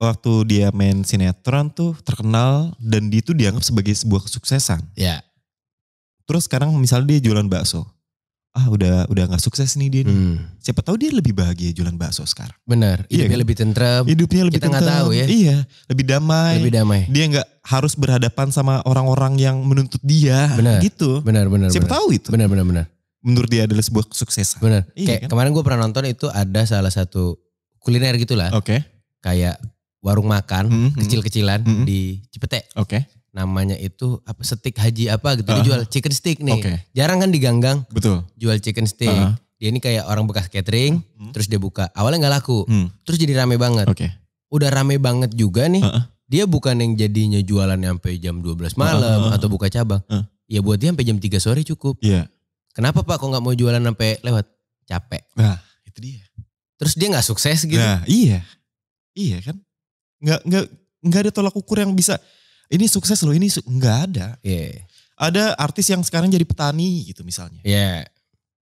waktu dia main sinetron tuh terkenal dan itu dianggap sebagai sebuah kesuksesan. Iya. Terus sekarang misalnya dia jualan bakso ah udah udah nggak sukses nih dia nih. Hmm. Siapa tahu dia lebih bahagia jualan bakso sekarang. Benar. Iya hidupnya iya lebih tentrem. Hidupnya lebih Kita tentrem. tahu ya. Iya, lebih damai. Lebih damai. Dia nggak harus berhadapan sama orang-orang yang menuntut dia. Benar. Gitu. Benar, benar. Siapa benar. tahu itu. Benar, benar, benar. Menurut dia adalah sebuah kesuksesan. Benar. Iya, Kayak kan? kemarin gue pernah nonton itu ada salah satu kuliner gitulah. Oke. Okay. Kayak warung makan -hmm. hmm. kecil-kecilan hmm, -hmm. di Cipete. Oke. Okay namanya itu apa stick haji apa gitu uh, dia jual chicken stick nih okay. jarang kan diganggang betul jual chicken stick uh. dia ini kayak orang bekas catering hmm. terus dia buka awalnya nggak laku hmm. terus jadi rame banget okay. udah rame banget juga nih uh. dia bukan yang jadinya jualan sampai jam 12 malam uh. atau buka cabang uh. ya buat dia sampai jam 3 sore cukup yeah. kenapa pak kok nggak mau jualan sampai lewat capek nah itu dia terus dia nggak sukses gitu nah, iya iya kan nggak nggak nggak ada tolak ukur yang bisa ini sukses loh ini su nggak ada. Yeah. Ada artis yang sekarang jadi petani gitu misalnya. Yeah.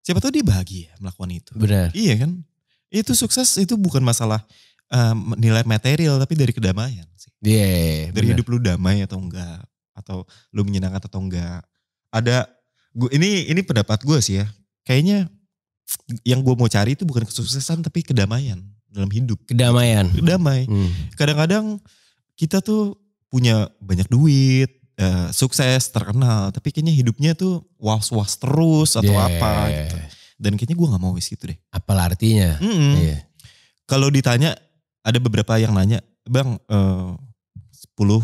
Siapa tahu dia bahagia melakukan itu. Benar. Iya kan? Itu sukses itu bukan masalah um, nilai material tapi dari kedamaian sih. Yeah, iya, iya, dari bener. hidup lu damai atau enggak atau lu menyenangkan atau enggak. Ada gua, ini ini pendapat gue sih ya. Kayaknya yang gue mau cari itu bukan kesuksesan tapi kedamaian dalam hidup. Kedamaian. Kedamaian. kadang hmm. Kadang-kadang kita tuh punya banyak duit, uh, sukses, terkenal, tapi kayaknya hidupnya tuh was-was terus atau yeah. apa gitu. Dan kayaknya gue gak mau wis gitu deh. Apa artinya. Mm -hmm. yeah. Kalau ditanya, ada beberapa yang nanya, Bang, uh, 10, uh,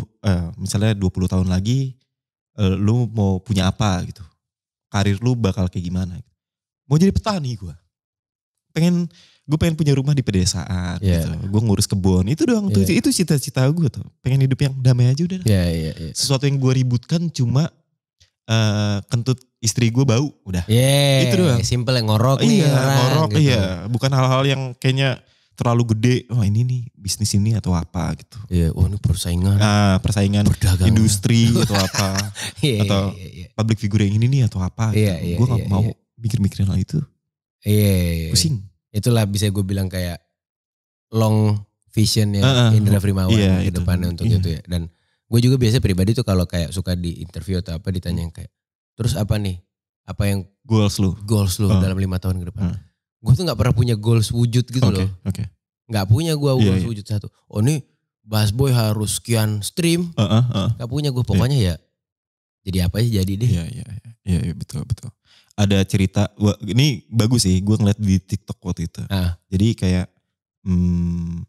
misalnya 20 tahun lagi, uh, lu mau punya apa gitu. Karir lu bakal kayak gimana. Gitu. Mau jadi petani gue. Pengen gue pengen punya rumah di pedesaan yeah. gitu. gue ngurus kebun itu doang yeah. tuh iya. itu cita-cita gue tuh pengen hidup yang damai aja udah yeah, yeah, yeah. Iya. sesuatu yang gue ributkan cuma uh, kentut istri gue bau udah yeah, itu doang simple yang ngorok iya, nih iya ngorok gitu. iya bukan hal-hal yang kayaknya terlalu gede oh ini nih bisnis ini atau apa gitu iya yeah, oh ini persaingan nah, persaingan berdagang, industri atau apa yeah, iya, atau yeah, yeah. public figure yang ini nih atau apa yeah, gitu. yeah, gue gak yeah, mau yeah. mikir-mikirin hal itu yeah, yeah, yeah. pusing itulah bisa gue bilang kayak long visionnya uh, uh, Indra Frimawan iya, ke depannya untuk iya. itu ya. Dan gue juga biasa pribadi tuh kalau kayak suka di interview atau apa ditanya kayak terus apa nih? Apa yang goals lu? Goals lu uh. dalam lima tahun ke depan. Uh. Gue tuh nggak pernah punya goals wujud gitu okay, loh. nggak Okay. punya gue iya, goals yeah, yeah. wujud satu. Oh ini Bass Boy harus kian stream. Uh, uh, uh. punya gue pokoknya yeah. ya jadi apa sih jadi deh. Iya iya iya ya, betul betul ada cerita wah, ini bagus sih gue ngeliat di TikTok waktu itu. Ah. Jadi kayak hmm,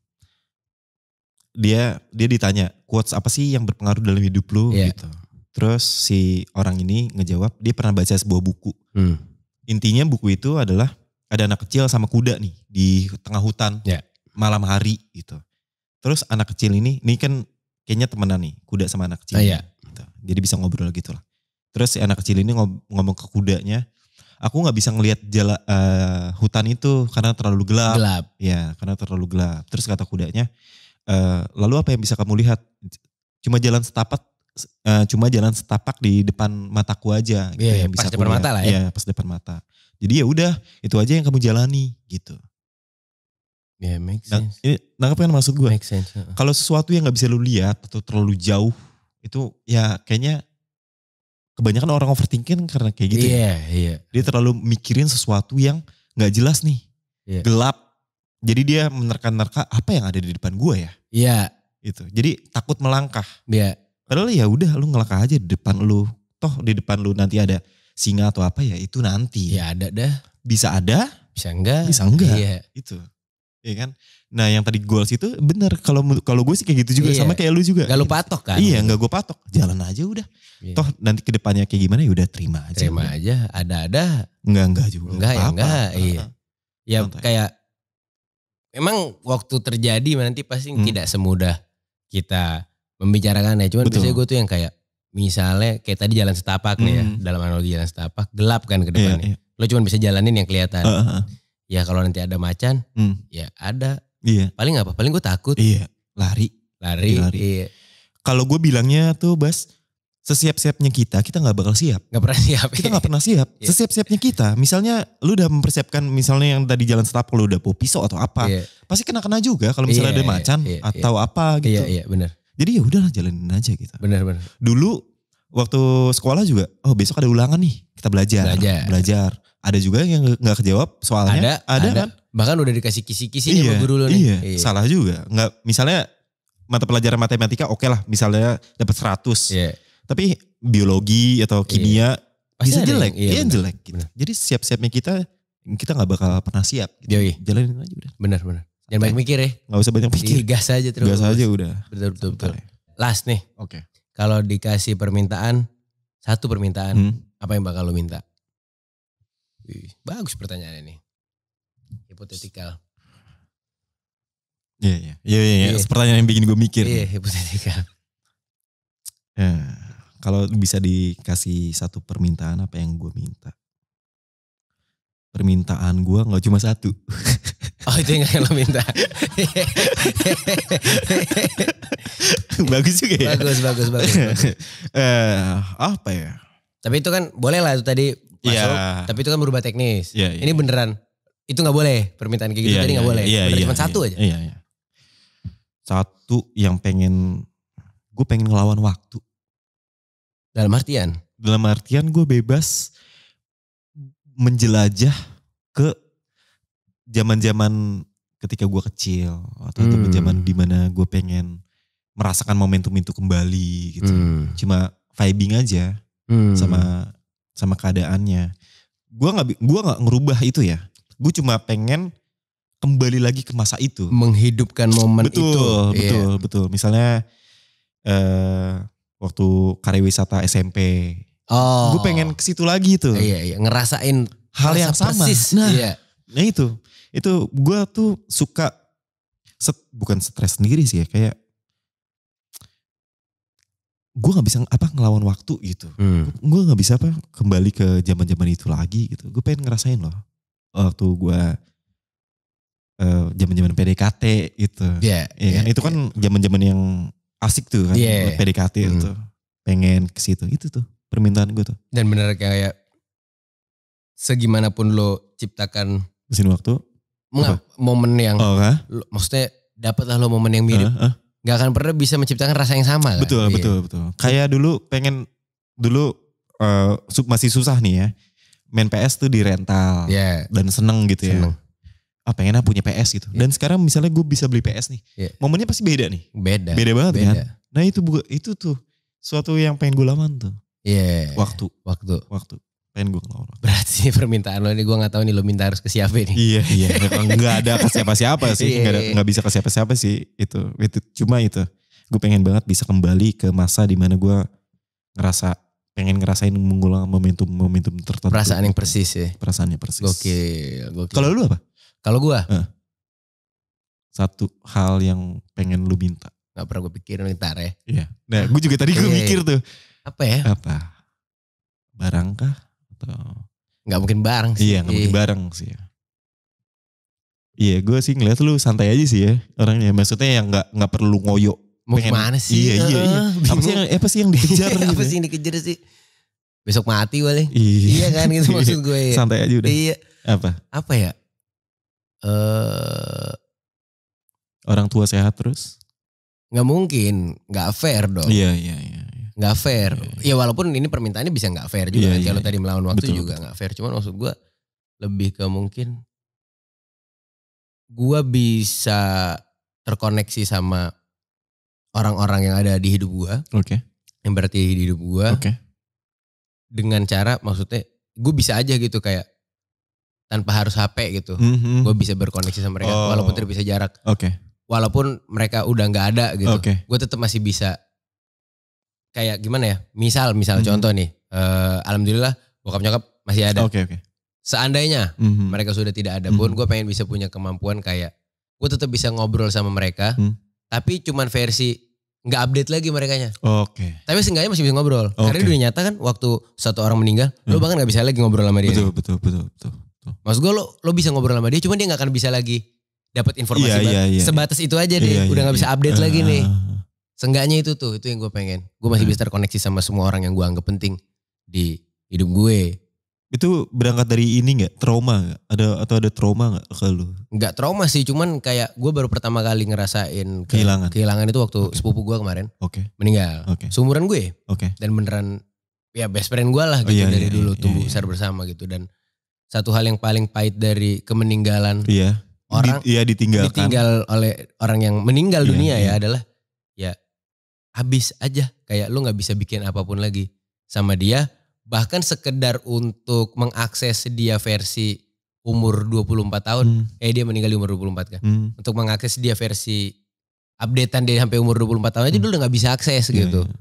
dia dia ditanya quotes apa sih yang berpengaruh dalam hidup lu yeah. gitu. Terus si orang ini ngejawab dia pernah baca sebuah buku. Hmm. Intinya buku itu adalah ada anak kecil sama kuda nih di tengah hutan yeah. malam hari gitu. Terus anak kecil ini, ini kan kayaknya temenan nih kuda sama anak kecil. Ah, yeah. gitu. Jadi bisa ngobrol gitu lah. Terus si anak kecil ini ngomong ke kudanya, aku nggak bisa ngelihat jala, uh, hutan itu karena terlalu gelap. Gelap. Ya, karena terlalu gelap. Terus kata kudanya, uh, lalu apa yang bisa kamu lihat? Cuma jalan setapak, uh, cuma jalan setapak di depan mataku aja. Gitu, yeah, iya, yang bisa pas depan lihat. mata lah ya. ya. Pas depan mata. Jadi ya udah, itu aja yang kamu jalani gitu. Ya, yeah, make nah, sense. Nah, nangkep kan maksud gue. Make sense. Kalau sesuatu yang nggak bisa lu lihat atau terlalu jauh, itu ya kayaknya kebanyakan orang overthinking karena kayak gitu. Ya. Iya, yeah, iya. Yeah. Dia terlalu mikirin sesuatu yang nggak jelas nih. Yeah. Gelap. Jadi dia menerka-nerka apa yang ada di depan gua ya. Iya. Yeah. Itu. Jadi takut melangkah. Iya. Yeah. Padahal ya udah lu ngelangkah aja di depan lu. Toh di depan lu nanti ada singa atau apa ya itu nanti. Ya ada dah. Bisa ada. Bisa enggak. Bisa enggak. Iya. Itu. Iya kan? Nah yang tadi goals itu bener. Kalau kalau gue sih kayak gitu juga. Iya. Sama kayak lu juga. Gak lu patok kan? Iya gak gue patok. Jalan aja udah. Iya. Toh nanti kedepannya kayak gimana ya udah terima aja. Terima udah. aja. Ada-ada. Enggak, enggak juga. Enggak ya enggak. Iya. Ya kayak. Memang waktu terjadi nanti pasti hmm. tidak semudah kita membicarakan ya. Cuman Betul. biasanya gue tuh yang kayak. Misalnya kayak tadi jalan setapak hmm. nih ya. Hmm. Dalam analogi jalan setapak. Gelap kan ke depannya. Iya, iya. Lo cuma bisa jalanin yang kelihatan. Uh, -huh ya kalau nanti ada macan hmm. ya ada iya paling apa paling gue takut iya lari lari, iya, lari. iya kalau gue bilangnya tuh Bas sesiap-siapnya kita kita nggak bakal siap nggak pernah siap kita nggak pernah siap iya. sesiap-siapnya kita misalnya lu udah mempersiapkan misalnya yang tadi jalan setap lu udah bawa pisau atau apa iya. pasti kena kena juga kalau misalnya iya, ada macan iya, iya, atau iya. apa gitu iya iya benar jadi ya udahlah jalanin aja gitu benar benar dulu waktu sekolah juga oh besok ada ulangan nih kita belajar belajar, belajar ada juga yang nggak kejawab soalnya. Ada, ada, ada kan? Bahkan udah dikasih kisi-kisi iya, sama guru lu nih. Iya. iya, salah juga. Nggak, misalnya mata pelajaran matematika oke okay lah, misalnya dapat 100. Iya. Tapi biologi atau iya. kimia iya. bisa jelek, iya, iya, jelek. Gitu. Jadi siap-siapnya kita, kita nggak bakal pernah siap. Gitu. Iya, Jalanin aja udah. Benar, benar. Jangan banyak mikir ya. Nggak usah banyak mikir. Iya, gas aja terus. Gas aja udah. Betul, betul, betul. Last nih. Oke. Okay. Kalau dikasih permintaan, satu permintaan, hmm. apa yang bakal lo minta? bagus pertanyaan ini. Hipotetikal. Iya, iya, iya, iya, yeah. Iya. Pertanyaan yang bikin gue mikir. Iya, hipotetikal. Yeah. kalau bisa dikasih satu permintaan apa yang gue minta? Permintaan gue gak cuma satu. Oh itu yang lo minta. bagus juga ya. Bagus, bagus, bagus. bagus. Eh, apa ya? Tapi itu kan boleh lah itu tadi Iya. masuk, yeah. tapi itu kan berubah teknis. Yeah, yeah. Ini iya. beneran itu nggak boleh permintaan kayak gitu yeah, tadi nggak yeah, boleh. Yeah, iya, yeah, cuma yeah, satu yeah. aja. Iya, yeah, Yeah. Satu yang pengen gue pengen ngelawan waktu. Dalam artian? Dalam artian gue bebas menjelajah ke zaman-zaman ketika gue kecil atau hmm. zaman dimana gue pengen merasakan momentum itu kembali gitu. Hmm. Cuma vibing aja hmm. sama sama keadaannya. Gue nggak gua nggak ngerubah itu ya. Gue cuma pengen kembali lagi ke masa itu. Menghidupkan momen betul, itu. Betul, iya. betul, yeah. betul. Misalnya eh waktu karya wisata SMP. Oh. Gue pengen ke situ lagi itu, Iya, yeah, iya, yeah. ngerasain hal yang sama. Persis. Nah, iya. nah itu. Itu gue tuh suka set, bukan stres sendiri sih ya, kayak gue nggak bisa apa ngelawan waktu gitu hmm. gue nggak bisa apa kembali ke zaman zaman itu lagi gitu gue pengen ngerasain loh waktu gue zaman uh, zaman PDKT gitu yeah, ya iya kan iya, itu kan zaman yeah. zaman yang asik tuh kan yeah. PDKT hmm. itu pengen ke situ itu tuh permintaan gue tuh dan benar kayak segimanapun lo ciptakan mesin waktu mau momen yang oh, okay. lo, maksudnya dapatlah lo momen yang mirip uh, uh nggak akan pernah bisa menciptakan rasa yang sama kan? Betul, iya. betul, betul. Kayak dulu pengen dulu uh, masih susah nih ya. Main PS tuh di rental yeah. dan seneng gitu ya. seneng. ya. pengen pengennya punya PS gitu. Yeah. Dan sekarang misalnya gue bisa beli PS nih. Yeah. Momennya pasti beda nih. Beda. Beda banget kan? beda. kan. Nah itu itu tuh suatu yang pengen gue laman tuh. Iya. Yeah. Waktu. Waktu. Waktu pengen gue ngelawan Berarti permintaan lo ini gue gak tahu nih lo minta harus ke siapa nih. Iya iya memang nggak ada ke siapa-siapa sih iya, gak, ada iya. nggak bisa ke siapa-siapa sih itu itu cuma itu gue pengen banget bisa kembali ke masa dimana gue ngerasa pengen ngerasain mengulang momentum momentum tertentu. Perasaan yang persis ya. Perasaannya persis. oke Kalau lu apa? Kalau gue? Eh. Satu hal yang pengen lo minta. Gak pernah gue pikirin ntar ya. Iya. Nah gue juga tadi gue iya, mikir tuh. Apa ya? Apa? Barangkah? atau gitu. nggak mungkin bareng sih. Iya, nggak mungkin iya. bareng sih. Ya. Iya, gue sih ngeliat lu santai aja sih ya orangnya. Maksudnya yang nggak nggak perlu ngoyo. Mau pengen, kemana sih? Iya, iya, iya. Apa sih, yang, apa sih yang dikejar? Iya, gitu ya? sih yang dikejar sih? Besok mati wale. Iya. iya kan gitu maksud gue. Ya. Santai aja udah. Iya. Apa? Apa ya? Eh uh, orang tua sehat terus? Nggak mungkin, nggak fair dong. Iya, iya, iya nggak fair. Iya, iya. Ya walaupun ini permintaannya bisa nggak fair juga. Yeah, kan, iya, Kalau tadi melawan waktu betul, juga nggak fair. Cuman maksud gue lebih ke mungkin gue bisa terkoneksi sama orang-orang yang ada di hidup gue. Oke. Okay. Yang berarti di hidup gue. Oke. Okay. Dengan cara maksudnya gue bisa aja gitu kayak tanpa harus HP gitu. Mm -hmm. Gue bisa berkoneksi sama mereka oh. walaupun terpisah jarak. Oke. Okay. Walaupun mereka udah nggak ada gitu. Okay. Gue tetap masih bisa kayak gimana ya? Misal, misal mm-hmm. contoh nih, uh, alhamdulillah bokap nyokap masih ada. Oke, okay, oke. Okay. Seandainya mm-hmm. mereka sudah tidak ada hmm. pun, mm-hmm. gue pengen bisa punya kemampuan kayak gue tetap bisa ngobrol sama mereka, mm. tapi cuman versi nggak update lagi mereka nya Oke. Okay. Tapi seenggaknya masih bisa ngobrol. Okay. Karena dunia nyata kan waktu satu orang meninggal, mm. lo bahkan nggak bisa lagi ngobrol sama dia. Betul, betul, betul, betul, Maksud gue lo lo bisa ngobrol sama dia, cuman dia nggak akan bisa lagi dapat informasi yeah, yeah, yeah, sebatas itu aja iya, deh, yeah, udah nggak iya. bisa update yeah. lagi ah, nih. Ah, ah. Seenggaknya itu tuh, itu yang gue pengen. Gue masih hmm. bisa terkoneksi sama semua orang yang gue anggap penting di hidup gue. Itu berangkat dari ini gak? Trauma gak? Ada, atau ada trauma gak ke lu? Gak trauma sih, cuman kayak gue baru pertama kali ngerasain ke, kehilangan. Kehilangan itu waktu okay. sepupu gue kemarin. Oke. Okay. Meninggal. Oke. Okay. Seumuran gue. Oke. Okay. Dan beneran ya best friend gue lah oh gitu oh, iya, dari iya, dulu iya, tumbuh iya, besar iya. bersama gitu. Dan satu hal yang paling pahit dari kemeninggalan. Iya. Orang. Di, iya ditinggalkan. Ditinggal oleh orang yang meninggal iya, dunia ya iya. ya adalah habis aja kayak lu nggak bisa bikin apapun lagi sama dia bahkan sekedar untuk mengakses dia versi umur 24 tahun hmm. eh dia meninggal di umur 24 kan hmm. untuk mengakses dia versi updatean dia sampai umur 24 tahun aja hmm. dulu udah nggak bisa akses iya, gitu yeah.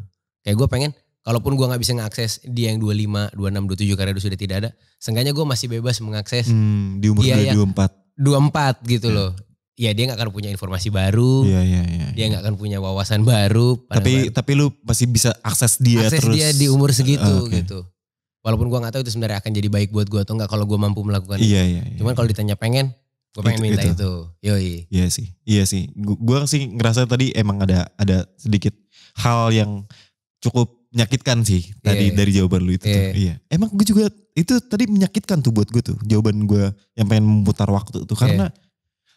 kayak gue pengen kalaupun gue nggak bisa mengakses dia yang 25, 26, 27 karena dia sudah tidak ada seenggaknya gue masih bebas mengakses hmm, di umur dia 24 24 gitu yeah. loh ya dia nggak akan punya informasi baru, yeah, yeah, yeah, dia iya. nggak akan punya wawasan baru. Tapi baru. tapi lu pasti bisa akses dia akses terus. dia di umur segitu uh, ah, okay. gitu. Walaupun gua nggak tahu itu sebenarnya akan jadi baik buat gua atau nggak kalau gua mampu melakukan. Iya yeah, iya. Yeah, Cuman yeah. kalau ditanya pengen, gua pengen minta itu. itu. Yoi. Iya sih, iya sih. Gua sih ngerasa tadi emang ada ada sedikit hal yang cukup menyakitkan sih tadi yeah. Iya. dari jawaban lu itu. Yeah. Tuh. Iya. iya. Emang gue juga itu tadi menyakitkan tuh buat gue tuh jawaban gue yang pengen memutar waktu tuh karena yeah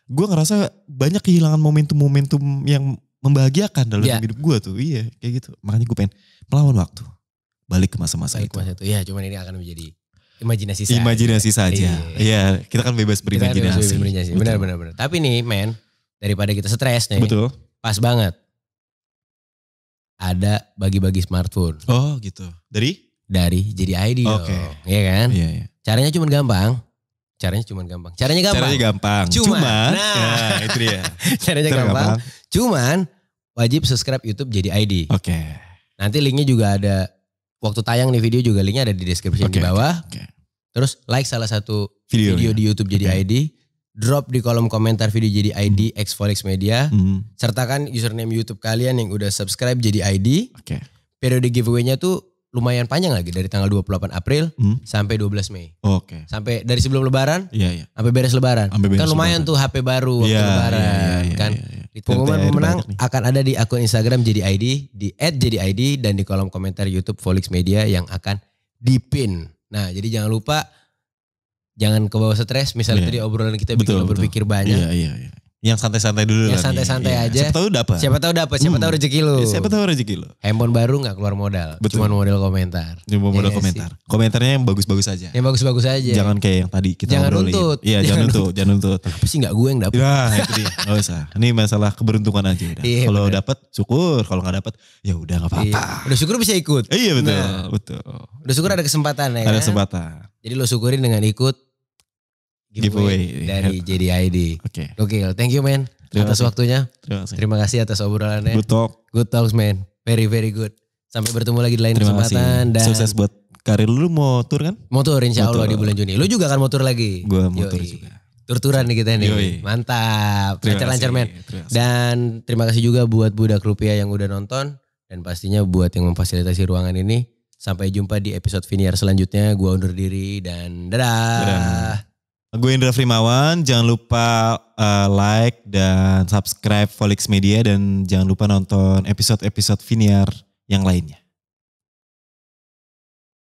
gue ngerasa banyak kehilangan momentum-momentum yang membahagiakan dalam yeah. hidup gue tuh iya kayak gitu makanya gue pengen melawan waktu balik ke masa-masa itu. Masa itu ya cuman ini akan menjadi imajinasi saja imajinasi saja iya, iya kita kan bebas berimajinasi kan benar benar benar tapi nih men daripada kita stres nih betul pas banget ada bagi-bagi smartphone oh gitu dari dari jadi ID okay. iya kan iya, iya. caranya cuma gampang Caranya cuma gampang. Caranya gampang. Caranya gampang. Cuman, cuman nah, ya, itu dia. caranya gampang. gampang. Cuman wajib subscribe YouTube jadi ID. Oke. Okay. Nanti linknya juga ada waktu tayang nih video juga linknya ada di deskripsi okay, di bawah. Okay, okay. Terus like salah satu video, video ya. di YouTube jadi okay. ID. Drop di kolom komentar video jadi ID hmm. Xforex Media. Hmm. Sertakan username YouTube kalian yang udah subscribe jadi ID. Oke. Okay. Periode giveaway-nya tuh lumayan panjang lagi dari tanggal 28 April hmm. sampai 12 Mei. Oke. Okay. Sampai dari sebelum lebaran iya, yeah, iya. Yeah. sampai beres lebaran. Sampai beres kan lumayan lebaran. tuh HP baru waktu yeah, lebaran yeah, yeah, yeah, kan. Yeah, yeah. Pengumuman pemenang akan ada di akun Instagram jadi ID, di @jadiid dan di kolom komentar YouTube Folix Media yang akan dipin. Nah, jadi jangan lupa jangan ke bawah stres misalnya yeah. tadi obrolan kita bikin betul, bikin lo berpikir betul. banyak. Iya, iya, iya. Yang santai-santai dulu. Yang santai-santai ya. aja. Siapa tahu dapat. Siapa tahu dapat. Siapa hmm. tahu rezeki lu. Iya, siapa tahu rezeki lu. Handphone baru nggak keluar modal. Betul. Cuman modal komentar. Cuma modal ya, komentar. Sih. Komentarnya yang bagus-bagus aja. Yang bagus-bagus aja. Jangan kayak yang tadi kita jangan ngobrolin. untut Iya, jangan rutut, Jangan rutut. Tapi sih nggak gue yang dapat? Nah, ya, itu dia. Gak usah. Ini masalah keberuntungan aja udah. Iya, kalau dapat syukur, kalau nggak dapat ya udah nggak apa-apa. ya. Udah syukur bisa ikut. Iya betul. Nah, betul. Udah syukur ada kesempatan ya. Ada kan? kesempatan. Jadi lo syukurin dengan ikut giveaway, giveaway iya. dari JDID. Oke. Okay. Gokil. Thank you man Terima atas kasih. waktunya. Terima kasih. Terima kasih atas obrolannya. Good talk. Good talks man. Very very good. Sampai bertemu lagi di lain Terima kesempatan kasih. dan sukses buat karir lu mau tur kan? Mau tur insya Allah di bulan Juni. Lu juga akan mau tur lagi? Gua mau tur juga. tur nih kita nih. Mantap. Lancar-lancar men. Dan terima kasih juga buat Budak Rupiah yang udah nonton. Dan pastinya buat yang memfasilitasi ruangan ini. Sampai jumpa di episode Viniar selanjutnya. Gua undur diri dan dadah. dadah. Gue Indra Frimawan, jangan lupa uh, like dan subscribe Volix Media dan jangan lupa nonton episode-episode Viniar yang lainnya.